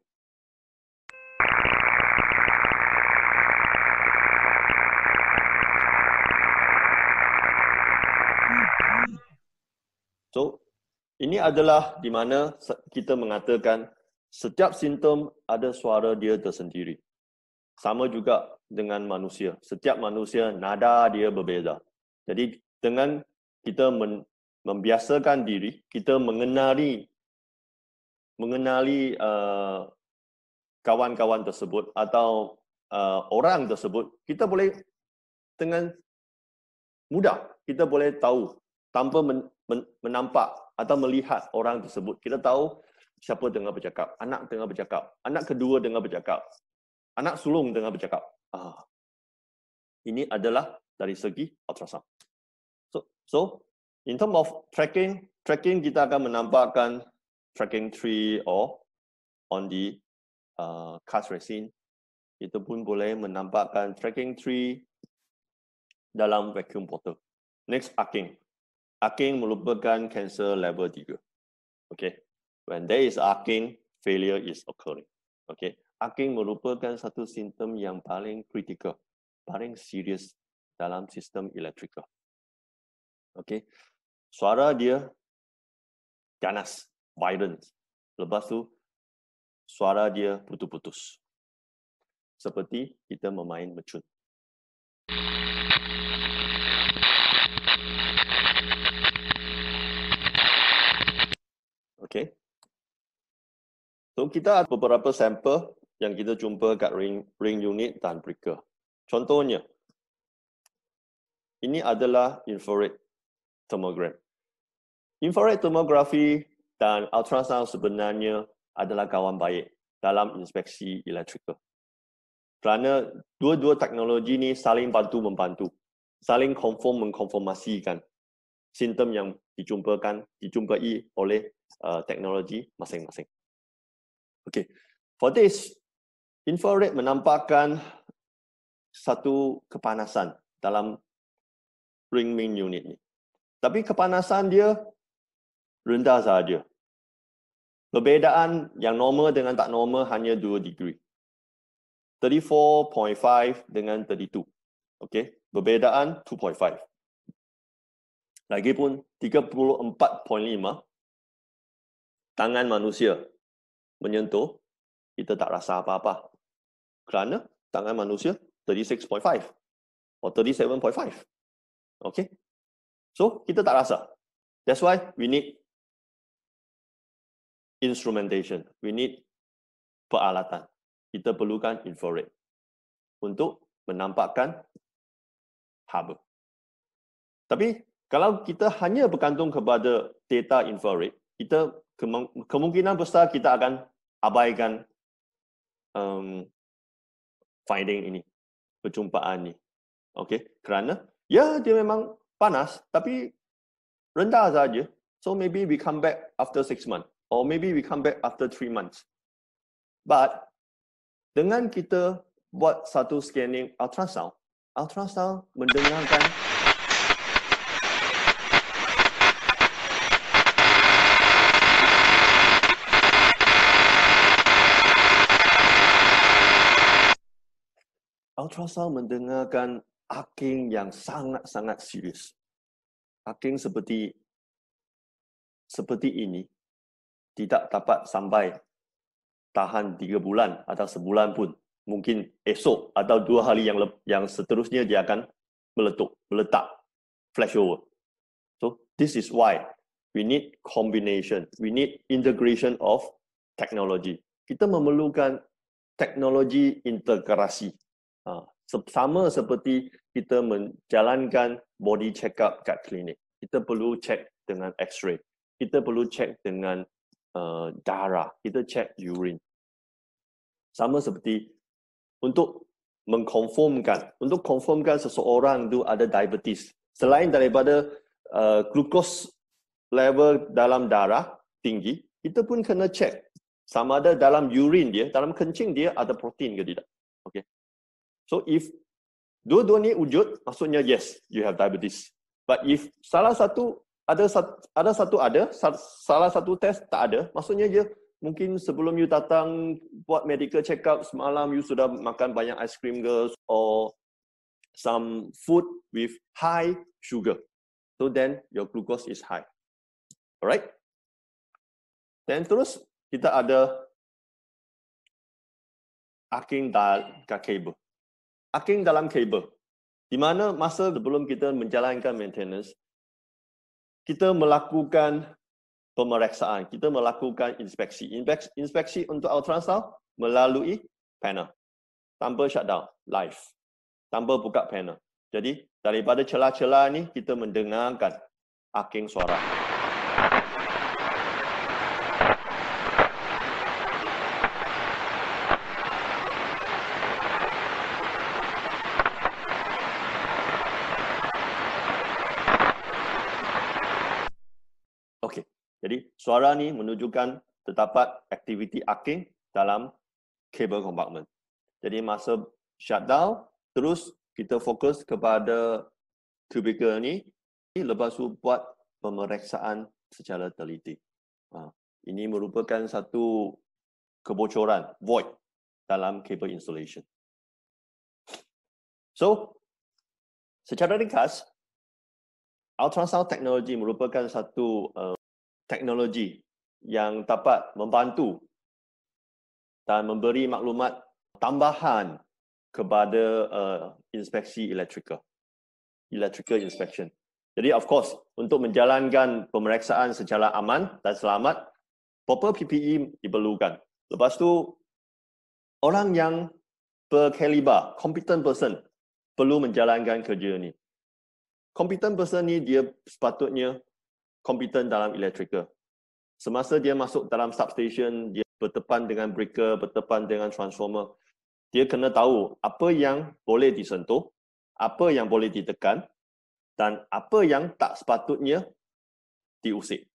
So ini adalah di mana kita mengatakan setiap simptom ada suara dia tersendiri. Sama juga dengan manusia. Setiap manusia nada dia berbeza. Jadi dengan kita membiasakan diri, kita mengenali mengenali uh, kawan-kawan tersebut atau uh, orang tersebut, kita boleh dengan mudah kita boleh tahu tanpa men, menampak atau melihat orang tersebut. Kita tahu siapa tengah bercakap. Anak tengah bercakap. Anak kedua tengah bercakap. Anak sulung tengah bercakap. Ah. Ini adalah dari segi ultrasound. So, so in term of tracking, tracking kita akan menampakkan tracking tree or on the uh, cast resin. Itu pun boleh menampakkan tracking tree dalam vacuum bottle. Next, arcing arcing melupakan cancer level 3. Okay. When there is arcing, failure is occurring. Okay. Arcing merupakan satu simptom yang paling critical, paling serious dalam sistem elektrikal. Okay. Suara dia ganas, violent. Lepas tu, suara dia putus-putus. Seperti kita memain mecut. Okay. So kita ada beberapa sampel yang kita jumpa kat ring ring unit dan breaker. Contohnya, ini adalah infrared thermogram. Infrared tomografi dan ultrasound sebenarnya adalah kawan baik dalam inspeksi elektrikal. Kerana dua-dua teknologi ini saling bantu-membantu, saling konform mengkonformasikan sistem yang dijumpakan dijumpai oleh uh, teknologi masing-masing. Okay, for this infrared menampakkan satu kepanasan dalam ring main unit ni. Tapi kepanasan dia rendah saja. Perbezaan yang normal dengan tak normal hanya 2 degree. 34.5 dengan 32. Okey, perbezaan Lagipun 34.5 tangan manusia menyentuh kita tak rasa apa-apa. Kerana tangan manusia 36.5 or 37.5. Okay? So, kita tak rasa. That's why we need instrumentation. We need peralatan. Kita perlukan infrared untuk menampakkan haba. Tapi kalau kita hanya bergantung kepada data infrared, kita kemungkinan besar kita akan abaikan um, finding ini, perjumpaan ini. okay? kerana ya dia memang panas tapi rendah saja. So maybe we come back after six months or maybe we come back after three months. But dengan kita buat satu scanning ultrasound, ultrasound mendengarkan ultrasound mendengarkan aking yang sangat-sangat serius. Aking seperti seperti ini tidak dapat sampai tahan tiga bulan atau sebulan pun. Mungkin esok atau dua hari yang yang seterusnya dia akan meletup, meletak, flashover. So this is why we need combination, we need integration of technology. Kita memerlukan teknologi integrasi. Ha, sama seperti kita menjalankan body check up kat klinik. Kita perlu check dengan x-ray. Kita perlu check dengan uh, darah. Kita check urine. Sama seperti untuk mengkonformkan, untuk konformkan seseorang itu ada diabetes. Selain daripada uh, glukos level dalam darah tinggi, kita pun kena check sama ada dalam urine dia, dalam kencing dia ada protein ke tidak. So if dua-dua ni wujud, maksudnya yes, you have diabetes. But if salah satu ada ada satu ada, salah satu test tak ada, maksudnya je mungkin sebelum you datang buat medical check up semalam you sudah makan banyak ice cream girls or some food with high sugar. So then your glucose is high. Alright? Then terus kita ada arcing dal cable. Aking dalam kabel. Di mana masa sebelum kita menjalankan maintenance, kita melakukan pemeriksaan, kita melakukan inspeksi. Inspeksi untuk ultrasound melalui panel. Tanpa shutdown, live. Tanpa buka panel. Jadi daripada celah-celah ini, kita mendengarkan aking suara. suara ni menunjukkan terdapat aktiviti aking dalam kabel compartment. Jadi masa shutdown, terus kita fokus kepada kubikel ni, lepas tu buat pemeriksaan secara teliti. Ha, ini merupakan satu kebocoran, void dalam kabel installation. So, secara ringkas, ultrasound technology merupakan satu uh, teknologi yang dapat membantu dan memberi maklumat tambahan kepada uh, inspeksi elektrikal. Electrical inspection. Jadi of course untuk menjalankan pemeriksaan secara aman dan selamat, proper PPE diperlukan. Lepas tu orang yang berkaliber, competent person perlu menjalankan kerja ini. Competent person ni dia sepatutnya competent dalam electrical. Semasa dia masuk dalam substation, dia bertepan dengan breaker, bertepan dengan transformer, dia kena tahu apa yang boleh disentuh, apa yang boleh ditekan dan apa yang tak sepatutnya diusik.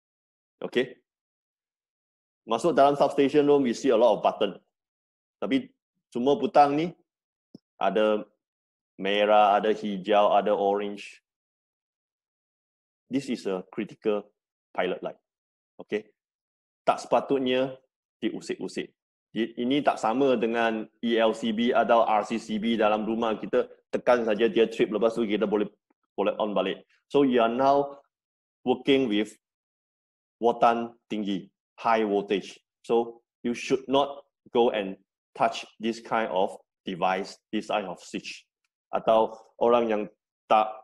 Okay. Masuk dalam substation room, we see a lot of button. Tapi semua butang ni ada merah, ada hijau, ada orange this is a critical pilot light. Okay. Tak sepatutnya diusik-usik. Ini tak sama dengan ELCB atau RCCB dalam rumah kita tekan saja dia trip lepas tu kita boleh boleh on balik. So you are now working with wattan tinggi, high voltage. So you should not go and touch this kind of device, this kind of switch. Atau orang yang tak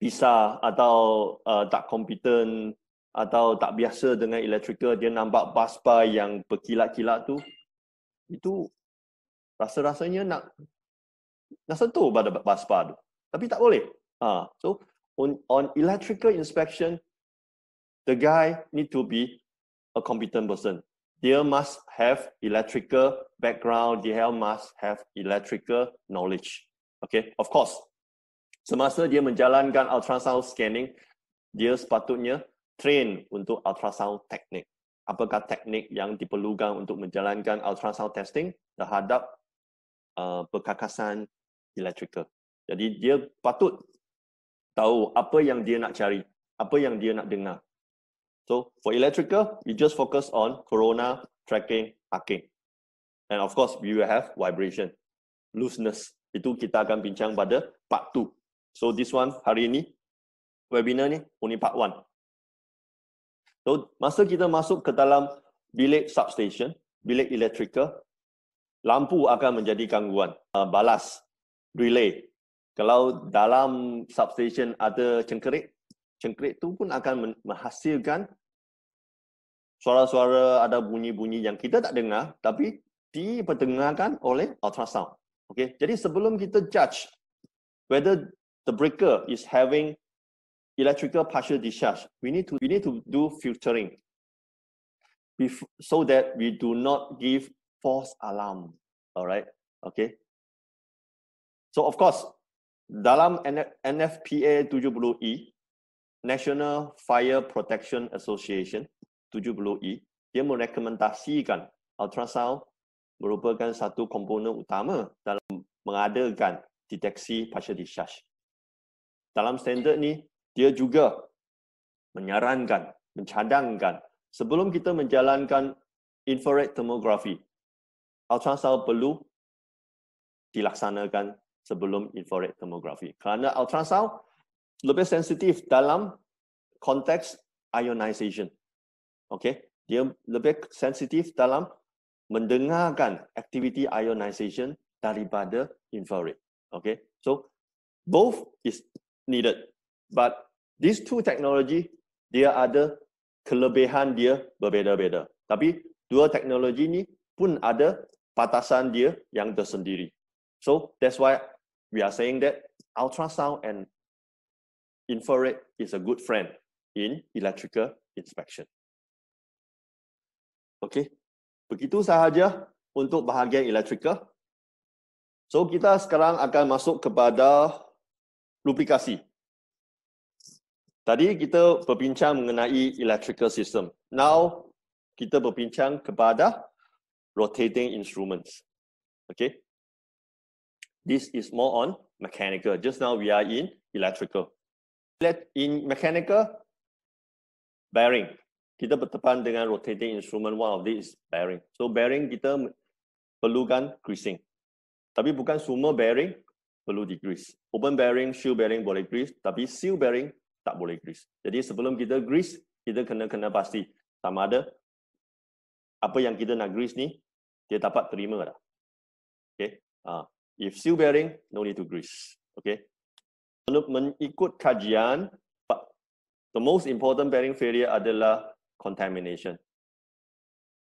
pisah atau uh, tak kompeten atau tak biasa dengan elektrikal dia nampak baspa yang berkilat-kilat tu itu rasa-rasanya nak nak sentuh pada baspa tu tapi tak boleh ah uh, so on on electrical inspection the guy need to be a competent person dia must have electrical background dia must have electrical knowledge okay of course Semasa dia menjalankan ultrasound scanning, dia sepatutnya train untuk ultrasound teknik. Apakah teknik yang diperlukan untuk menjalankan ultrasound testing terhadap uh, perkakasan elektrikal. Jadi dia patut tahu apa yang dia nak cari, apa yang dia nak dengar. So for electrical, we just focus on corona, tracking, arcing. And of course, we will have vibration, looseness. Itu kita akan bincang pada part 2. So this one hari ini webinar ni only part one. So masa kita masuk ke dalam bilik substation, bilik electrical, lampu akan menjadi gangguan uh, balas relay. Kalau dalam substation ada cengkerik, cengkerik tu pun akan menghasilkan suara-suara ada bunyi-bunyi yang kita tak dengar tapi diperdengarkan oleh ultrasound. Okey, jadi sebelum kita judge whether the breaker is having electrical partial discharge, we need to we need to do filtering so that we do not give false alarm. All right, okay. So of course, dalam NFPA 70E, National Fire Protection Association 70E, dia merekomendasikan ultrasound merupakan satu komponen utama dalam mengadakan deteksi partial discharge. dalam standard ni dia juga menyarankan, mencadangkan sebelum kita menjalankan infrared tomography, ultrasound perlu dilaksanakan sebelum infrared tomography. Kerana ultrasound lebih sensitif dalam konteks ionization. Okey, dia lebih sensitif dalam mendengarkan aktiviti ionization daripada infrared. Okey. So both is needed. But these two technology, dia ada kelebihan dia berbeza-beza. Tapi dua teknologi ni pun ada batasan dia yang tersendiri. So that's why we are saying that ultrasound and infrared is a good friend in electrical inspection. Okay, begitu sahaja untuk bahagian electrical. So kita sekarang akan masuk kepada Lubrikasi. Tadi kita berbincang mengenai electrical system. Now, kita berbincang kepada rotating instruments. Okay. This is more on mechanical. Just now we are in electrical. Let in mechanical bearing. Kita berdepan dengan rotating instrument. One of these bearing. So bearing kita perlukan greasing. Tapi bukan semua bearing perlu digrease. Open bearing, shoe bearing boleh grease, tapi seal bearing tak boleh grease. Jadi sebelum kita grease, kita kena kena pasti sama ada apa yang kita nak grease ni dia dapat terima tak. Lah. Okay. Uh, if seal bearing, no need to grease. Okay. Kalau mengikut kajian, the most important bearing failure adalah contamination.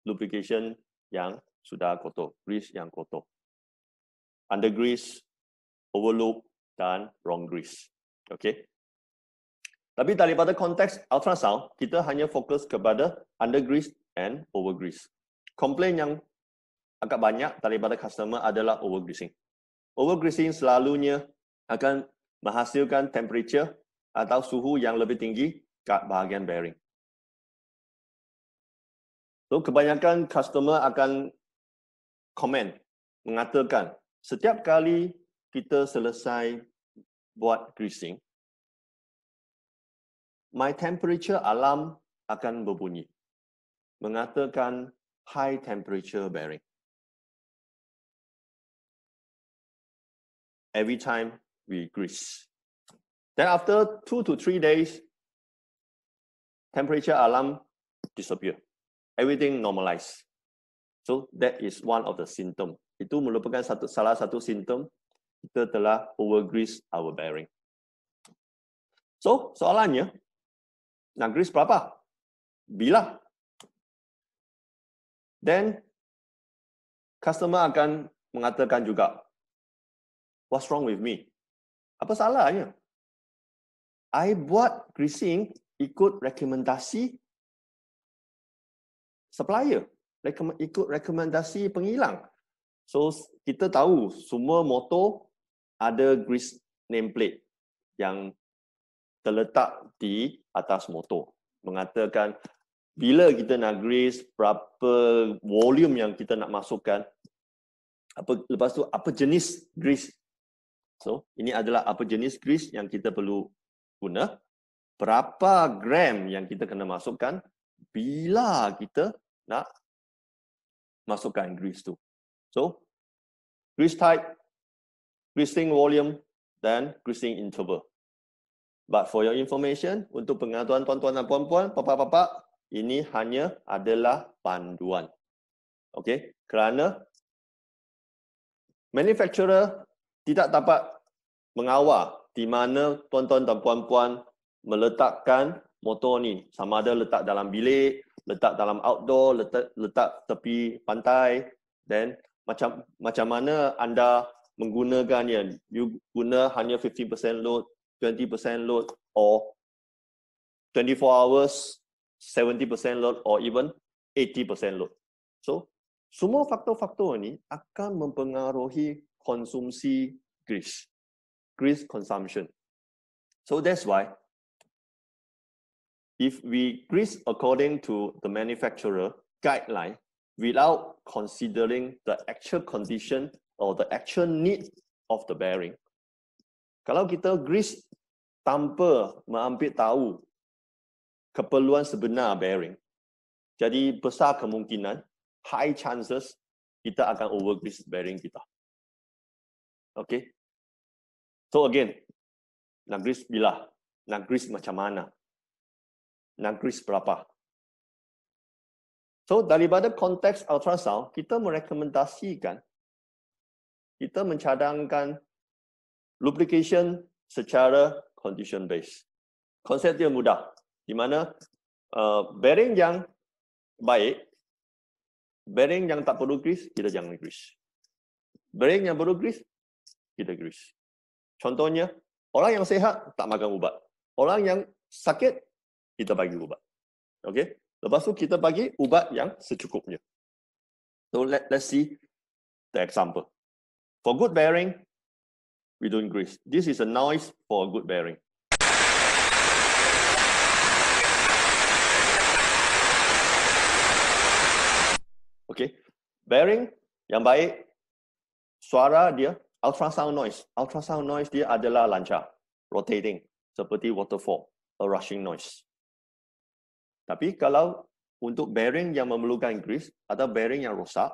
Lubrication yang sudah kotor, grease yang kotor. Under grease, overlooked dan wrong grease, Okay. Tapi daripada konteks ultrasound, kita hanya fokus kepada under grease and over grease. Komplain yang agak banyak daripada customer adalah over greasing. Over greasing selalunya akan menghasilkan temperature atau suhu yang lebih tinggi kat bahagian bearing. So, kebanyakan customer akan komen mengatakan setiap kali kita selesai buat greasing, my temperature alarm akan berbunyi mengatakan high temperature bearing. Every time we grease. Then after two to three days, temperature alarm disappear. Everything normalized. So that is one of the symptom. Itu merupakan satu, salah satu simptom kita telah over grease our bearing. So, soalannya, nak grease berapa? Bila? Then, customer akan mengatakan juga, what's wrong with me? Apa salahnya? I buat greasing ikut rekomendasi supplier. Ikut rekomendasi pengilang. So, kita tahu semua motor ada grease nameplate yang terletak di atas motor mengatakan bila kita nak grease berapa volume yang kita nak masukkan apa lepas tu apa jenis grease so ini adalah apa jenis grease yang kita perlu guna berapa gram yang kita kena masukkan bila kita nak masukkan grease tu so grease type greasing volume dan greasing interval. But for your information, untuk pengaturan tuan-tuan dan puan-puan, papa-papa ini hanya adalah panduan. okay? kerana manufacturer tidak dapat mengawal di mana tuan-tuan dan puan-puan meletakkan motor ni sama ada letak dalam bilik, letak dalam outdoor, letak, letak tepi pantai dan macam macam mana anda menggunakannya. You guna hanya 15% load, 20% load or 24 hours, 70% load or even 80% load. So, semua faktor-faktor ini akan mempengaruhi konsumsi grease, grease consumption. So, that's why if we grease according to the manufacturer guideline without considering the actual condition or the actual need of the bearing. Kalau kita grease tanpa mengambil tahu keperluan sebenar bearing, jadi besar kemungkinan, high chances, kita akan over grease bearing kita. Okay. So again, nak grease bila? Nak grease macam mana? Nak grease berapa? So daripada konteks ultrasound, kita merekomendasikan kita mencadangkan lubrication secara condition based. Konsep dia mudah. Di mana uh, bearing yang baik, bearing yang tak perlu grease, kita jangan grease. Bearing yang perlu grease, kita grease. Contohnya, orang yang sehat tak makan ubat. Orang yang sakit, kita bagi ubat. Okay? Lepas tu kita bagi ubat yang secukupnya. So let, let's see the example. For good bearing, we don't grease. This is a noise for a good bearing. Okay, bearing yang baik, suara dia, ultrasound noise. Ultrasound noise dia adalah lancar, rotating, seperti waterfall, a rushing noise. Tapi kalau untuk bearing yang memerlukan grease atau bearing yang rosak,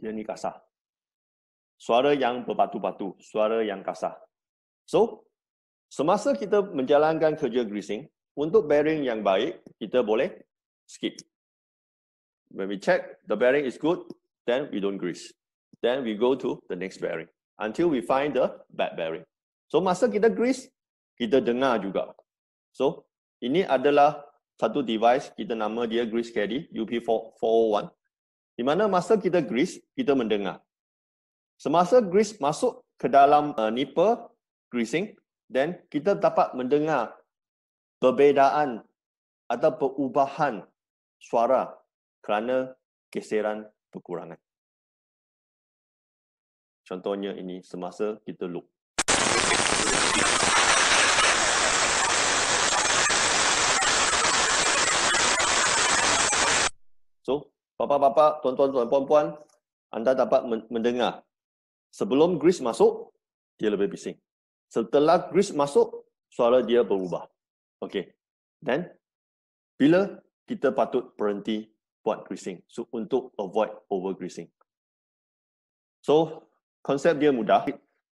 jernih kasar. Suara yang berbatu-batu, suara yang kasar. So, semasa kita menjalankan kerja greasing, untuk bearing yang baik, kita boleh skip. When we check the bearing is good, then we don't grease. Then we go to the next bearing until we find the bad bearing. So, masa kita grease, kita dengar juga. So, ini adalah satu device kita nama dia grease caddy UP401. Di mana masa kita grease, kita mendengar. Semasa grease masuk ke dalam uh, nipple greasing, then kita dapat mendengar perbezaan atau perubahan suara kerana geseran perkurangan. Contohnya ini semasa kita look. So, Bapak-bapak, tuan-tuan, puan-puan, anda dapat mendengar. Sebelum gris masuk, dia lebih bising. Setelah gris masuk, suara dia berubah. Okey. Dan bila kita patut berhenti buat greasing so, untuk avoid over greasing. So, konsep dia mudah.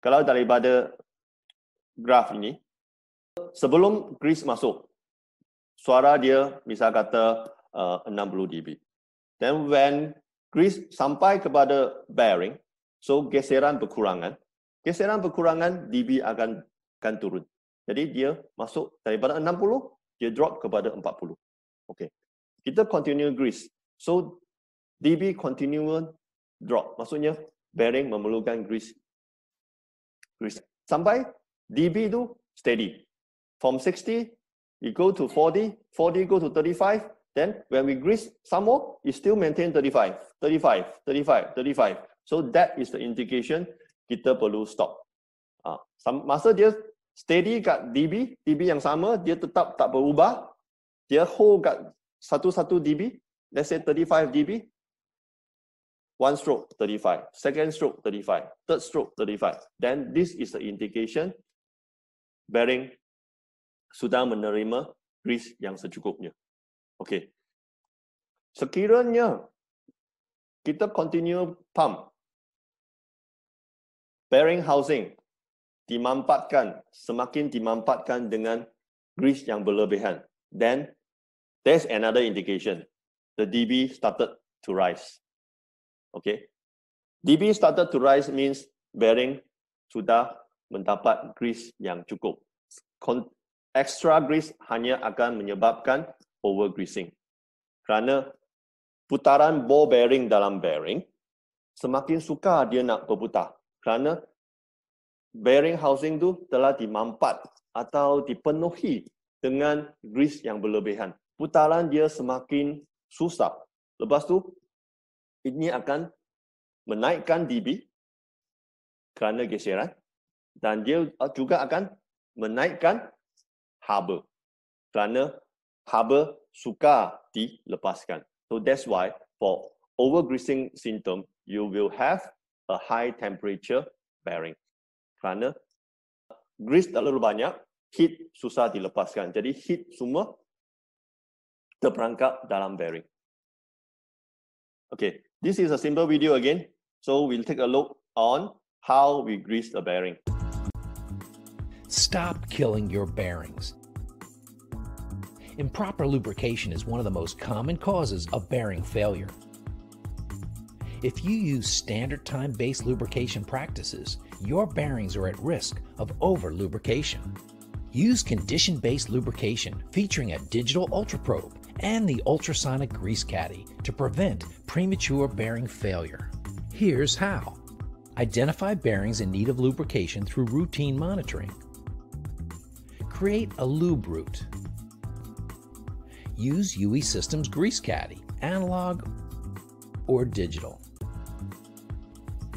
Kalau daripada graf ini, sebelum grease masuk, suara dia misal kata uh, 60 dB. Then when grease sampai kepada bearing, so geseran berkurangan. Geseran berkurangan, dB akan, akan turun. Jadi dia masuk daripada 60, dia drop kepada 40. Okay. Kita continue grease. So dB continue drop. Maksudnya bearing memerlukan grease. grease. Sampai dB tu steady. From 60, it go to 40, 40 go to 35, Then when we grease some more, it still maintain 35, 35, 35, 35. So that is the indication kita perlu stop. Ah, some masa dia steady kat DB, DB yang sama, dia tetap tak berubah. Dia hold kat satu-satu DB, let's say 35 DB. One stroke 35, second stroke 35, third stroke 35. Then this is the indication bearing sudah menerima grease yang secukupnya. Okey. Sekiranya kita continue pump bearing housing dimampatkan semakin dimampatkan dengan grease yang berlebihan then there's another indication the db started to rise okay db started to rise means bearing sudah mendapat grease yang cukup extra grease hanya akan menyebabkan over greasing. Kerana putaran ball bearing dalam bearing, semakin sukar dia nak berputar. Kerana bearing housing tu telah dimampat atau dipenuhi dengan grease yang berlebihan. Putaran dia semakin susah. Lepas tu, ini akan menaikkan DB kerana geseran dan dia juga akan menaikkan haba kerana haba sukar dilepaskan. So that's why for overgreasing symptom, you will have a high temperature bearing. Karena grease terlalu banyak, heat susah dilepaskan. Jadi heat semua terperangkap dalam bearing. Okay, this is a simple video again. So we'll take a look on how we grease a bearing. Stop killing your bearings. Improper lubrication is one of the most common causes of bearing failure. If you use standard time based lubrication practices, your bearings are at risk of over lubrication. Use condition based lubrication featuring a digital ultra probe and the ultrasonic grease caddy to prevent premature bearing failure. Here's how Identify bearings in need of lubrication through routine monitoring. Create a lube route use UE Systems Grease Caddy, analog or digital.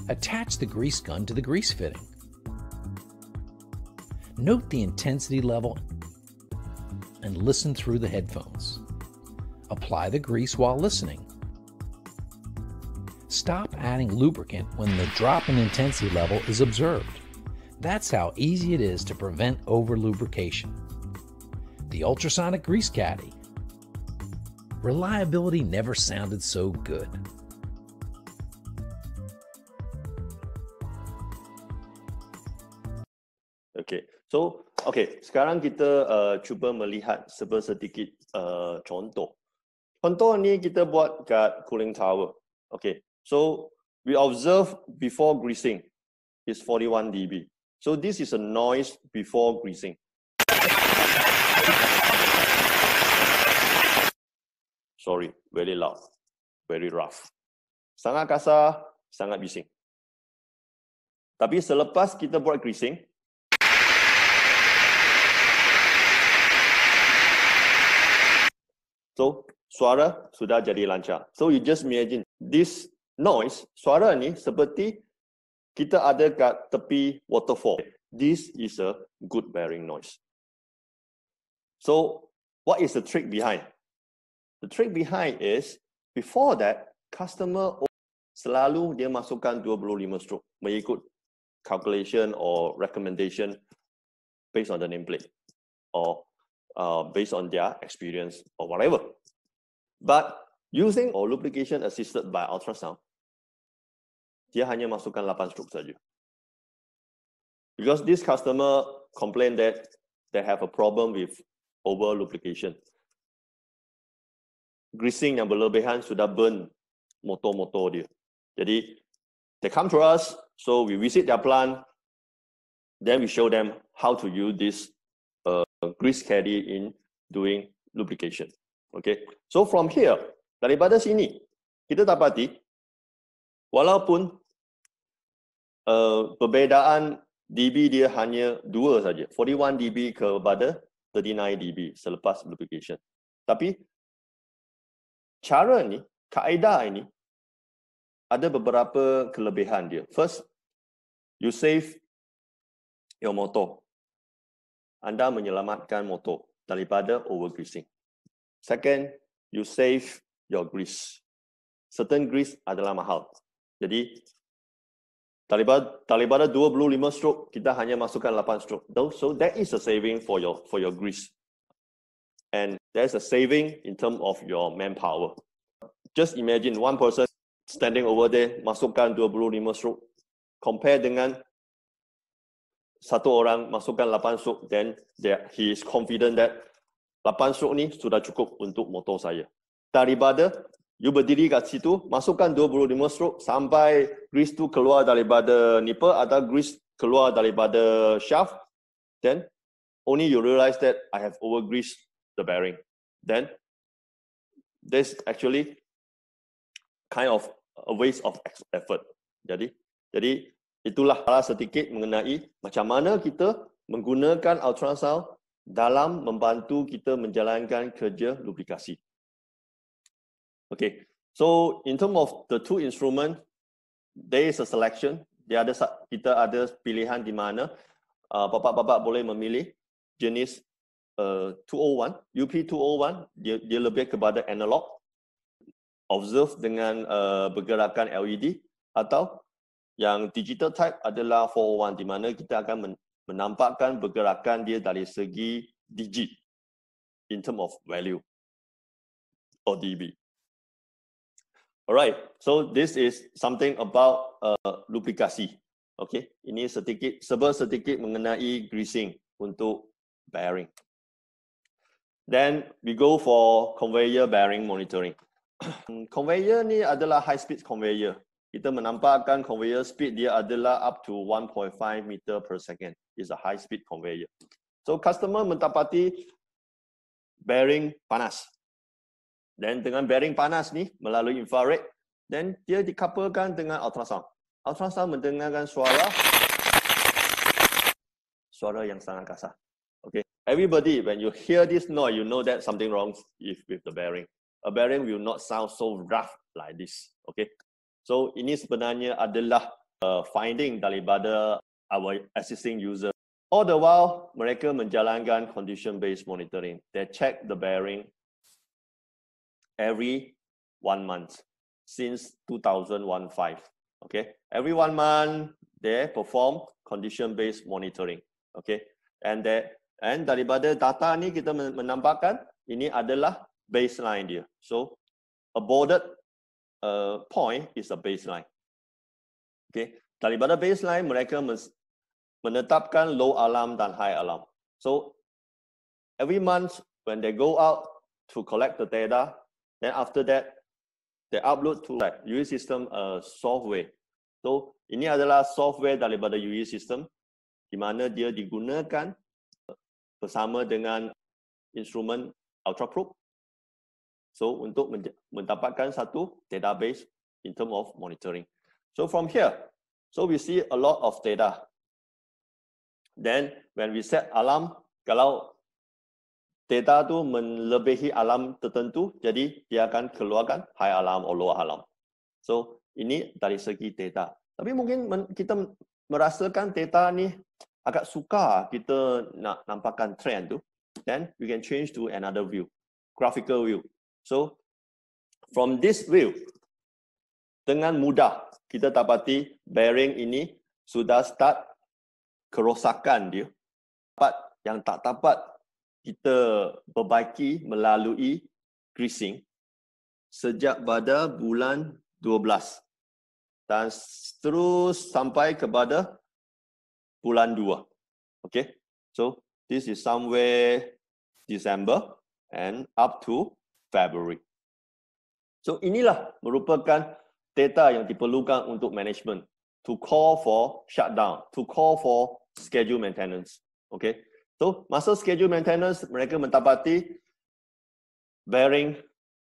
Attach the grease gun to the grease fitting. Note the intensity level and listen through the headphones. Apply the grease while listening. Stop adding lubricant when the drop in intensity level is observed. That's how easy it is to prevent over lubrication. The ultrasonic grease caddy reliability never sounded so good. Okay, so okay, sekarang kita uh, cuba melihat sebersedikit uh, contoh. Contoh ni kita buat kat cooling tower. Okay, so we observe before greasing is 41 dB. So this is a noise before greasing. sorry, very loud, very rough. Sangat kasar, sangat bising. Tapi selepas kita buat greasing, so suara sudah jadi lancar. So you just imagine this noise, suara ni seperti kita ada kat tepi waterfall. This is a good bearing noise. So, what is the trick behind? The trick behind is before that customer selalu dia masukkan 25 stroke mengikut calculation or recommendation based on the nameplate or uh, based on their experience or whatever. But using or lubrication assisted by ultrasound, dia hanya masukkan 8 stroke saja. Because this customer complained that they have a problem with over lubrication. greasing yang berlebihan sudah burn motor-motor dia. Jadi, they come to us, so we visit their plant, then we show them how to use this uh, grease caddy in doing lubrication. Okay, so from here, daripada sini, kita dapati, walaupun uh, perbedaan DB dia hanya dua saja, 41 dB kepada 39 dB selepas lubrication. Tapi cara ni, kaedah ini ada beberapa kelebihan dia. First, you save your motor. Anda menyelamatkan motor daripada overgreasing. Second, you save your grease. Certain grease adalah mahal. Jadi, daripada, daripada 25 stroke, kita hanya masukkan 8 stroke. So, that is a saving for your for your grease. and there's a saving in terms of your manpower. Just imagine one person standing over there masukkan dua 20 struk compare dengan satu orang masukkan lapan struk then there, he is confident that lapan struk ni sudah cukup untuk motor saya. Daripada you berdiri kat situ, masukkan 25 struk sampai grease tu keluar daripada nipple atau grease keluar daripada shaft, then only you realize that I have over grease. the bearing. Then this actually kind of a waste of effort. Jadi, jadi itulah cara sedikit mengenai macam mana kita menggunakan ultrasound dalam membantu kita menjalankan kerja lubrikasi. Okay, so in term of the two instrument, there is a selection. Dia ada kita ada pilihan di mana uh, bapa-bapa boleh memilih jenis uh, 201, UP 201, dia, dia lebih kepada analog. Observe dengan uh, bergerakan LED atau yang digital type adalah 401 di mana kita akan menampakkan pergerakan dia dari segi digit in term of value or dB. Alright, so this is something about uh, lubrikasi. Okay, ini sedikit sebab sedikit mengenai greasing untuk bearing. Then we go for conveyor bearing monitoring. <coughs> conveyor ni adalah high speed conveyor. Kita menampakkan conveyor speed dia adalah up to 1.5 meter per second. It's a high speed conveyor. So customer mendapati bearing panas. Then dengan bearing panas ni melalui infrared, Then dia dikapalkan dengan ultrasound. Ultrasound mendengarkan suara suara yang sangat kasar. Okay, everybody, when you hear this noise, you know that something wrong if, with the bearing. A bearing will not sound so rough like this. Okay, so ini sebenarnya adalah uh, finding daripada our existing user. All the while mereka menjalankan condition-based monitoring. They check the bearing every one month since 2015. Okay, every one month they perform condition-based monitoring. Okay, and they And daripada data ni kita menampakkan ini adalah baseline dia. So a bordered uh, point is a baseline. Okay. Daripada baseline mereka menetapkan low alarm dan high alarm. So every month when they go out to collect the data, then after that they upload to like UE system uh, software. So ini adalah software daripada UE system di mana dia digunakan bersama dengan instrumen UltraProbe. So untuk mendapatkan satu database in term of monitoring. So from here, so we see a lot of data. Then when we set alarm, kalau data tu melebihi alarm tertentu, jadi dia akan keluarkan high alarm atau low alarm. So ini dari segi data. Tapi mungkin kita merasakan data ni agak sukar kita nak nampakkan trend tu, then we can change to another view, graphical view. So, from this view, dengan mudah kita dapati bearing ini sudah start kerosakan dia. Dapat yang tak dapat kita perbaiki melalui greasing sejak pada bulan 12 dan terus sampai kepada bulan dua, Okay, so this is somewhere December and up to February. So inilah merupakan data yang diperlukan untuk management to call for shutdown, to call for schedule maintenance. Okay, so masa schedule maintenance mereka mendapati bearing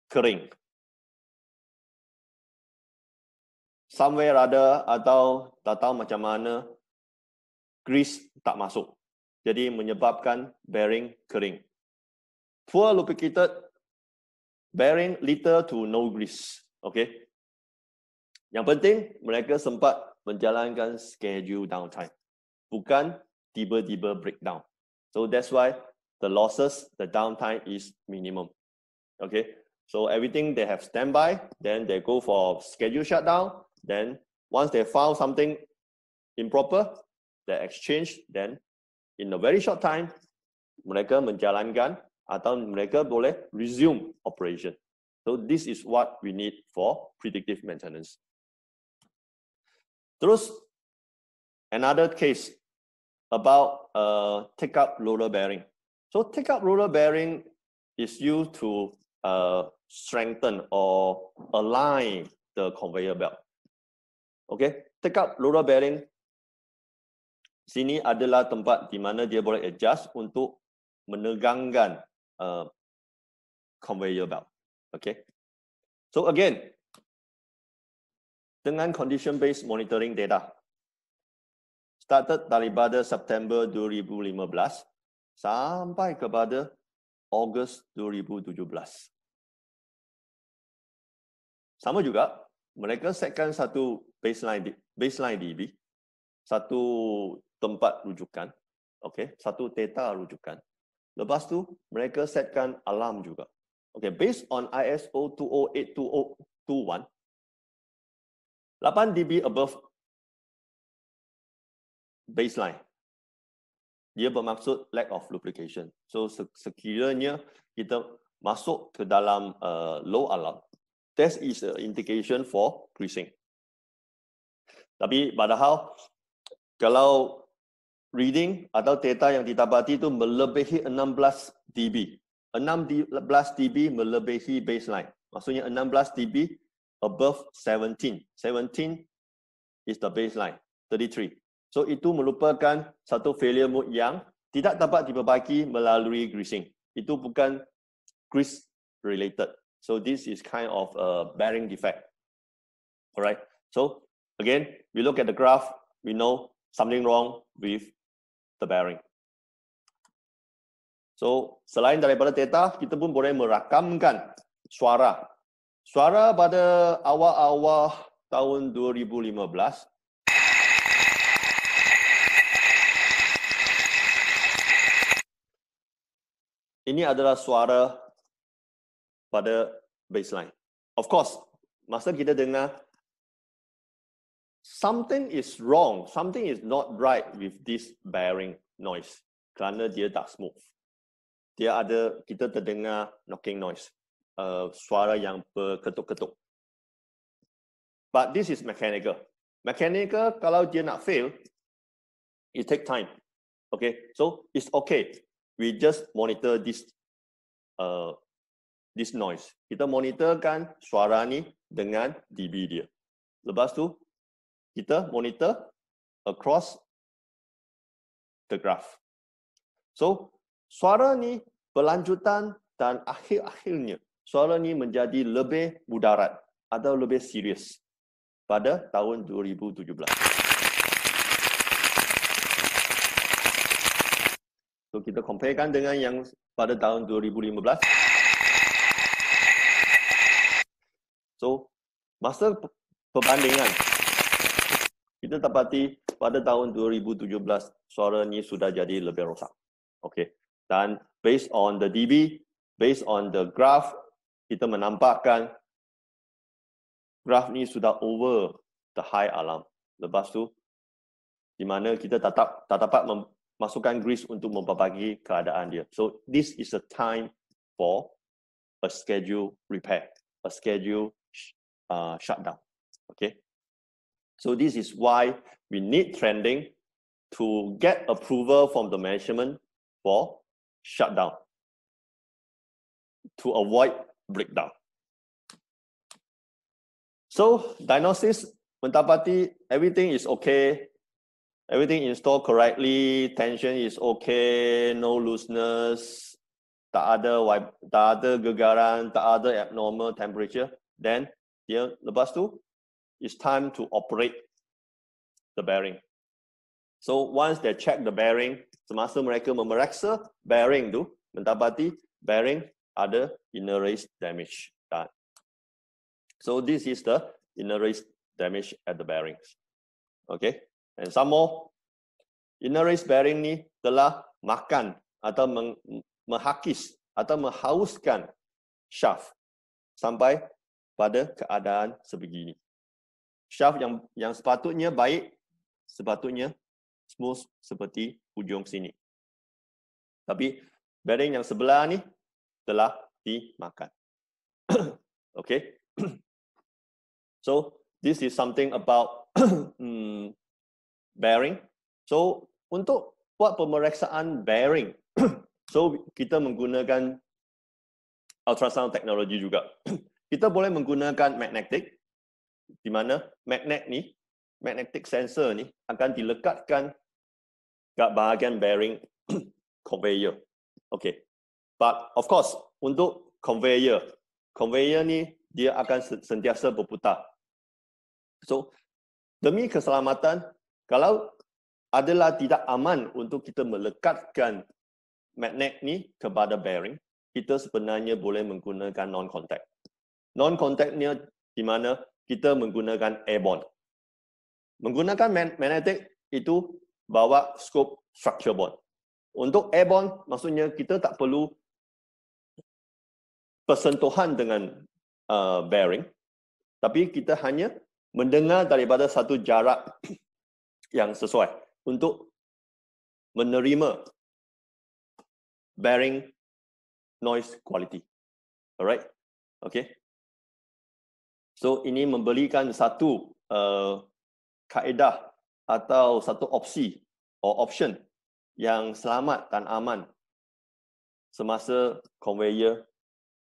kering. Somewhere rather atau tak tahu macam mana grease tak masuk. Jadi menyebabkan bearing kering. Poor lubricated bearing little to no grease. Okay. Yang penting mereka sempat menjalankan schedule downtime. Bukan tiba-tiba breakdown. So that's why the losses, the downtime is minimum. Okay. So everything they have standby, then they go for schedule shutdown. Then once they found something improper, the exchange then in a very short time mereka menjalankan atau mereka boleh resume operation. So this is what we need for predictive maintenance. Terus another case about uh, take up roller bearing. So take up roller bearing is used to uh, strengthen or align the conveyor belt. Okay, take up roller bearing sini adalah tempat di mana dia boleh adjust untuk menegangkan uh, conveyor belt. Okay. So again, dengan condition based monitoring data, started dari pada September 2015 sampai kepada August 2017. Sama juga, mereka setkan satu baseline baseline DB, satu tempat rujukan. Okay, satu data rujukan. Lepas tu mereka setkan alarm juga. Okay, based on ISO 208.2.0.21, 8 dB above baseline. Dia bermaksud lack of lubrication. So sekiranya kita masuk ke dalam uh, low alarm, that is an indication for greasing. Tapi padahal kalau reading atau data yang didapati itu melebihi 16 dB. 16 dB melebihi baseline. Maksudnya 16 dB above 17. 17 is the baseline, 33. So itu merupakan satu failure mode yang tidak dapat diperbaiki melalui greasing. Itu bukan grease related. So this is kind of a bearing defect. Alright. So again, we look at the graph, we know something wrong with the bearing. So, selain daripada data, kita pun boleh merakamkan suara. Suara pada awal-awal tahun 2015 Ini adalah suara pada baseline. Of course, masa kita dengar something is wrong, something is not right with this bearing noise kerana dia tak smooth. Dia ada kita terdengar knocking noise, uh, suara yang berketuk-ketuk. But this is mechanical. Mechanical kalau dia nak fail, it take time. Okay, so it's okay. We just monitor this uh, this noise. Kita monitorkan suara ni dengan dB dia. Lepas tu kita monitor across the graph. So, suara ni berlanjutan dan akhir-akhirnya suara ni menjadi lebih mudarat atau lebih serius pada tahun 2017. So kita comparekan dengan yang pada tahun 2015. So masa perbandingan kita dapati pada tahun 2017 suara ni sudah jadi lebih rosak. Okey. Dan based on the DB, based on the graph, kita menampakkan graf ni sudah over the high alarm. Lepas tu di mana kita tak tak, tak dapat memasukkan grease untuk memperbaiki keadaan dia. So this is a time for a schedule repair, a schedule uh, shutdown. Okay. So this is why we need trending to get approval from the management for shutdown to avoid breakdown. So diagnosis, mendapati, everything is okay, everything installed correctly, tension is okay, no looseness, the other the other gegaran, the other abnormal temperature. Then the lepas tu it's time to operate the bearing. So once they check the bearing, semasa mereka memeriksa bearing tu, mendapati bearing ada inner race damage. Done. So this is the inner race damage at the bearings. Okay, and some more. Inner race bearing ni telah makan atau meng menghakis atau menghauskan shaft sampai pada keadaan sebegini shaft yang yang sepatutnya baik sepatutnya smooth seperti hujung sini. Tapi bearing yang sebelah ni telah dimakan. <clears throat> okay. <clears throat> so this is something about <clears throat> hmm, bearing. So untuk buat pemeriksaan bearing, so kita menggunakan ultrasound technology juga. kita boleh menggunakan magnetic di mana magnet ni, magnetic sensor ni akan dilekatkan ke bahagian bearing <clears throat> conveyor. Okay. But of course, untuk conveyor, conveyor ni dia akan sentiasa berputar. So, demi keselamatan, kalau adalah tidak aman untuk kita melekatkan magnet ni kepada bearing, kita sebenarnya boleh menggunakan non-contact. non contact ni di mana kita menggunakan airborne. Menggunakan magnetic itu bawa scope structure bond. Untuk airborne maksudnya kita tak perlu persentuhan dengan uh, bearing tapi kita hanya mendengar daripada satu jarak <coughs> yang sesuai untuk menerima bearing noise quality. Alright? Okay. So ini memberikan satu uh, kaedah atau satu opsi or option yang selamat dan aman semasa conveyor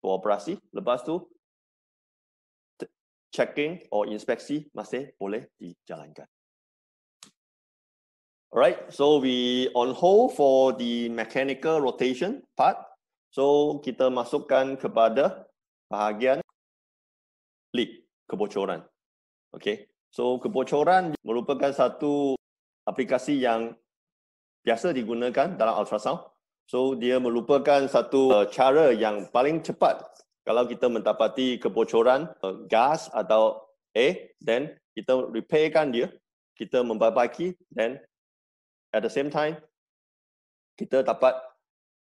beroperasi. Lepas tu checking or inspeksi masih boleh dijalankan. Alright, so we on hold for the mechanical rotation part. So kita masukkan kepada bahagian lead kebocoran. Okay. So kebocoran merupakan satu aplikasi yang biasa digunakan dalam ultrasound. So dia merupakan satu uh, cara yang paling cepat kalau kita mendapati kebocoran uh, gas atau air, then kita repairkan dia, kita membaiki, then at the same time kita dapat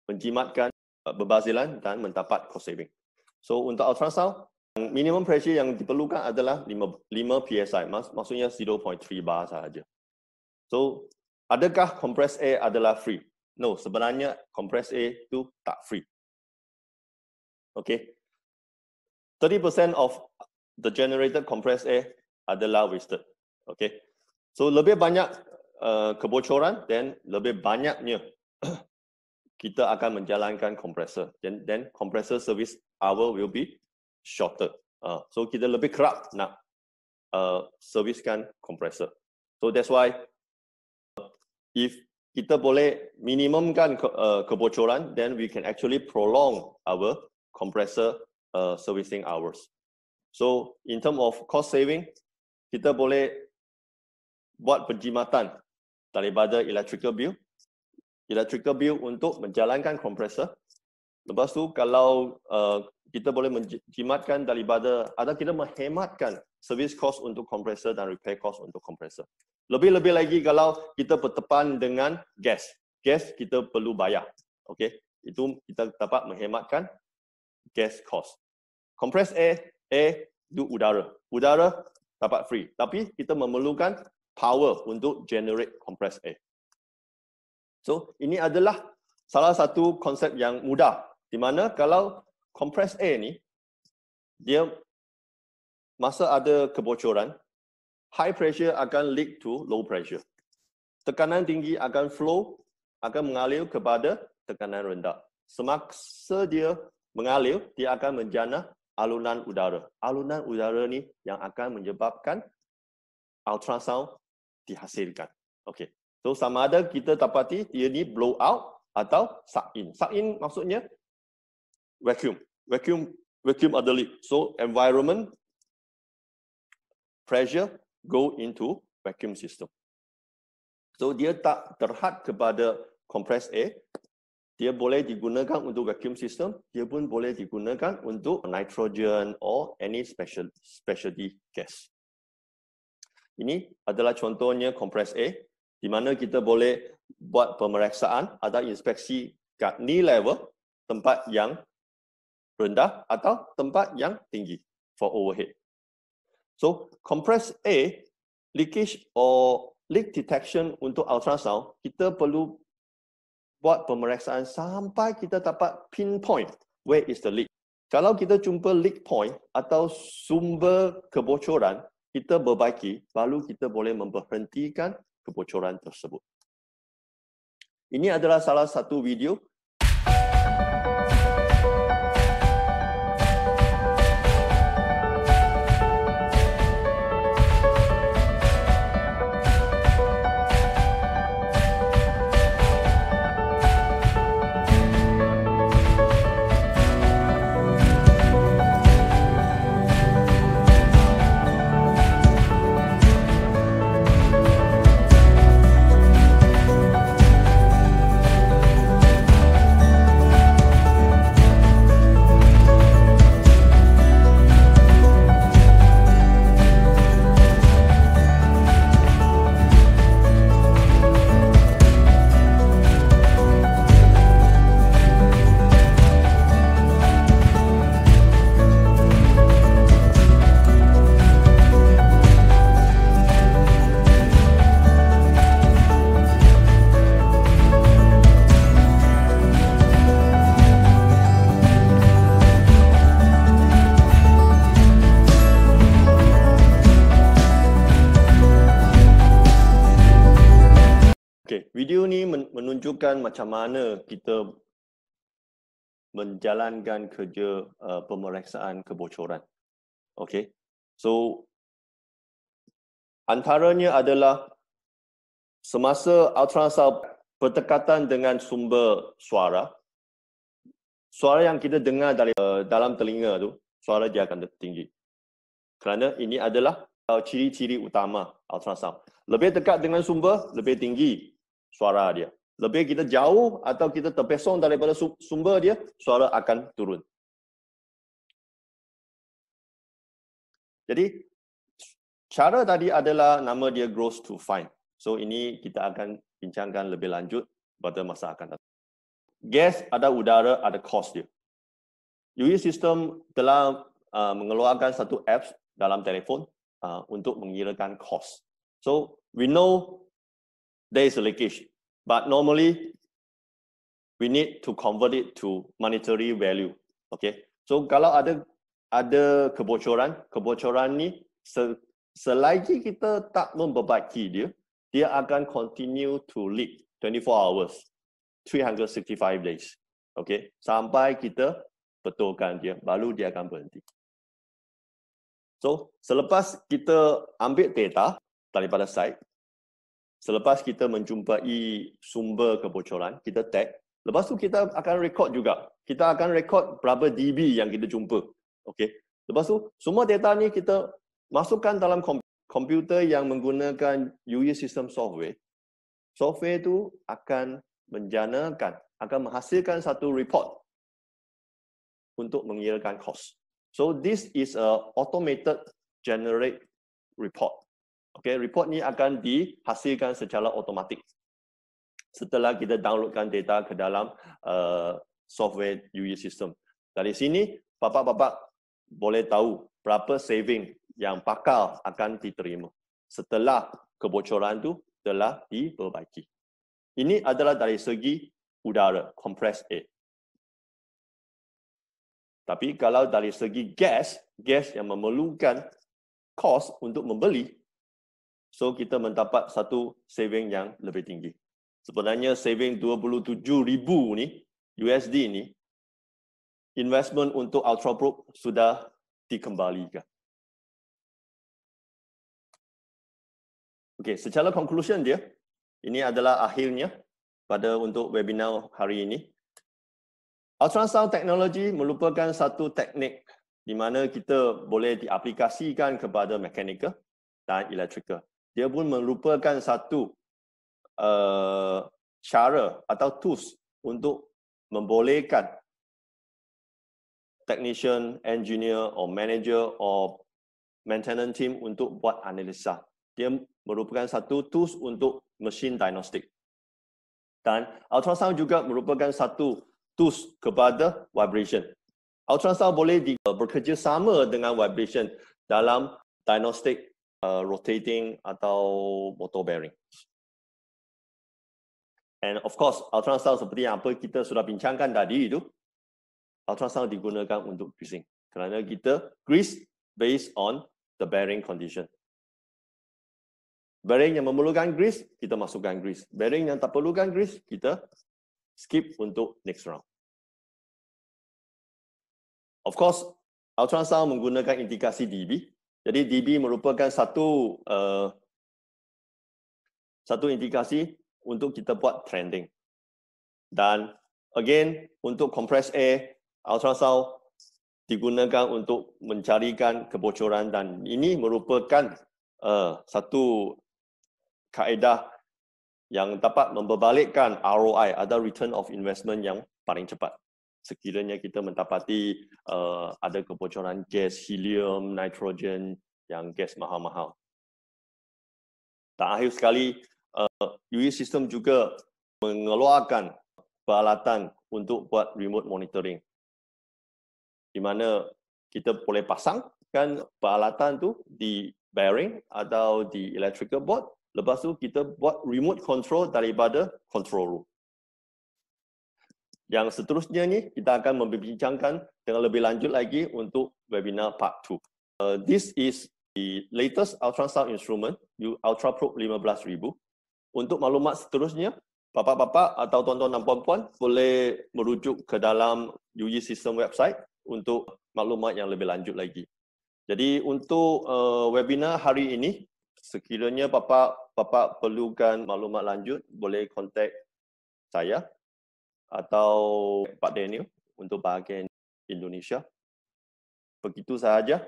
menjimatkan uh, bebasilan dan mendapat cost saving. So untuk ultrasound, minimum pressure yang diperlukan adalah 5, 5 psi, mas maksudnya 0.3 bar sahaja. So, adakah compressed air adalah free? No, sebenarnya compressed air itu tak free. Okay. 30% of the generated compressed air adalah wasted. Okay. So, lebih banyak uh, kebocoran dan lebih banyaknya <clears throat> kita akan menjalankan compressor. Then, then compressor service hour will be shorter. Uh, so kita lebih kerap nak uh, ah, servicekan compressor. So that's why ah, if kita boleh minimumkan ke, uh, kebocoran, then we can actually prolong our compressor uh, servicing hours. So in term of cost saving, kita boleh buat penjimatan daripada electrical bill. Electrical bill untuk menjalankan kompresor. Lepas tu kalau uh, kita boleh menjimatkan daripada atau kita menghematkan service cost untuk kompresor dan repair cost untuk kompresor. Lebih-lebih lagi kalau kita bertepan dengan gas. Gas kita perlu bayar. okay? itu kita dapat menghematkan gas cost. Kompres air, air itu udara. Udara dapat free. Tapi kita memerlukan power untuk generate kompres air. So, ini adalah salah satu konsep yang mudah di mana kalau compressed air ni dia masa ada kebocoran high pressure akan leak to low pressure tekanan tinggi akan flow akan mengalir kepada tekanan rendah semasa dia mengalir dia akan menjana alunan udara alunan udara ni yang akan menyebabkan ultrasound dihasilkan Okay. so sama ada kita dapati dia ni blow out atau suck in suck in maksudnya vacuum. Vacuum, vacuum are the So environment, pressure go into vacuum system. So dia tak terhad kepada compressed air. Dia boleh digunakan untuk vacuum system. Dia pun boleh digunakan untuk nitrogen or any special specialty gas. Ini adalah contohnya compressed air di mana kita boleh buat pemeriksaan atau inspeksi kat ni level tempat yang rendah atau tempat yang tinggi for overhead. So, compressed A leakage or leak detection untuk ultrasound, kita perlu buat pemeriksaan sampai kita dapat pinpoint where is the leak. Kalau kita jumpa leak point atau sumber kebocoran, kita berbaiki, lalu kita boleh memberhentikan kebocoran tersebut. Ini adalah salah satu video tunjukkan macam mana kita menjalankan kerja uh, pemeriksaan kebocoran. Okay. So, antaranya adalah semasa ultrasound berdekatan dengan sumber suara, suara yang kita dengar dari uh, dalam telinga tu, suara dia akan tinggi. Kerana ini adalah uh, ciri-ciri utama ultrasound. Lebih dekat dengan sumber, lebih tinggi suara dia lebih kita jauh atau kita terpesong daripada sumber dia, suara akan turun. Jadi, cara tadi adalah nama dia grows to fine. So, ini kita akan bincangkan lebih lanjut pada masa akan datang. Gas ada udara, ada kos dia. UE System telah uh, mengeluarkan satu apps dalam telefon uh, untuk mengirakan kos. So, we know there is a leakage. But normally, we need to convert it to monetary value. Okay. So kalau ada ada kebocoran, kebocoran ni se, selagi kita tak memperbaiki dia, dia akan continue to leak 24 hours, 365 days. Okay. Sampai kita betulkan dia, baru dia akan berhenti. So, selepas kita ambil data daripada site, selepas kita menjumpai sumber kebocoran, kita tag. Lepas tu kita akan record juga. Kita akan record berapa DB yang kita jumpa. okay? Lepas tu semua data ni kita masukkan dalam komputer yang menggunakan UE system software. Software itu akan menjanakan, akan menghasilkan satu report untuk mengira kos. So this is a automated generate report. Okay, report ni akan dihasilkan secara automatik setelah kita downloadkan data ke dalam uh, software UE system. Dari sini, bapak-bapak boleh tahu berapa saving yang bakal akan diterima setelah kebocoran itu telah diperbaiki. Ini adalah dari segi udara, compressed air. Tapi kalau dari segi gas, gas yang memerlukan kos untuk membeli, So kita mendapat satu saving yang lebih tinggi. Sebenarnya saving 27,000 ni USD ni investment untuk Ultra Probe sudah dikembalikan. Okey, secara conclusion dia, ini adalah akhirnya pada untuk webinar hari ini. Ultrasound technology merupakan satu teknik di mana kita boleh diaplikasikan kepada mechanical dan electrical dia pun merupakan satu uh, cara atau tools untuk membolehkan technician, engineer or manager or maintenance team untuk buat analisa. Dia merupakan satu tools untuk machine diagnostic. Dan ultrasound juga merupakan satu tools kepada vibration. Ultrasound boleh bekerja sama dengan vibration dalam diagnostic uh, rotating atau motor bearing. And of course, ultrasound seperti yang apa kita sudah bincangkan tadi itu, ultrasound digunakan untuk greasing. Kerana kita grease based on the bearing condition. Bearing yang memerlukan grease, kita masukkan grease. Bearing yang tak perlukan grease, kita skip untuk next round. Of course, ultrasound menggunakan indikasi DB. Jadi DB merupakan satu uh, satu indikasi untuk kita buat trending. Dan again untuk compress air ultrasound digunakan untuk mencarikan kebocoran dan ini merupakan uh, satu kaedah yang dapat membebalikkan ROI atau return of investment yang paling cepat sekiranya kita mentapati uh, eh, ada kebocoran gas helium, nitrogen yang gas mahal-mahal. Terakhir sekali, uh, eh, UE System juga mengeluarkan peralatan untuk buat remote monitoring. Di mana kita boleh pasangkan peralatan tu di bearing atau di electrical board. Lepas tu kita buat remote control daripada control room. Yang seterusnya ni kita akan membincangkan dengan lebih lanjut lagi untuk webinar part 2. Uh, this is the latest ultrasound instrument, Ultra Probe 15000. Untuk maklumat seterusnya, bapak-bapak atau tuan-tuan dan puan-puan boleh merujuk ke dalam UG System website untuk maklumat yang lebih lanjut lagi. Jadi untuk uh, webinar hari ini, sekiranya bapak-bapak perlukan maklumat lanjut, boleh contact saya atau Pak Daniel untuk bahagian Indonesia. Begitu sahaja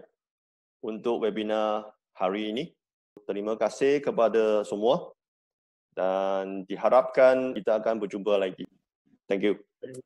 untuk webinar hari ini. Terima kasih kepada semua dan diharapkan kita akan berjumpa lagi. Thank you.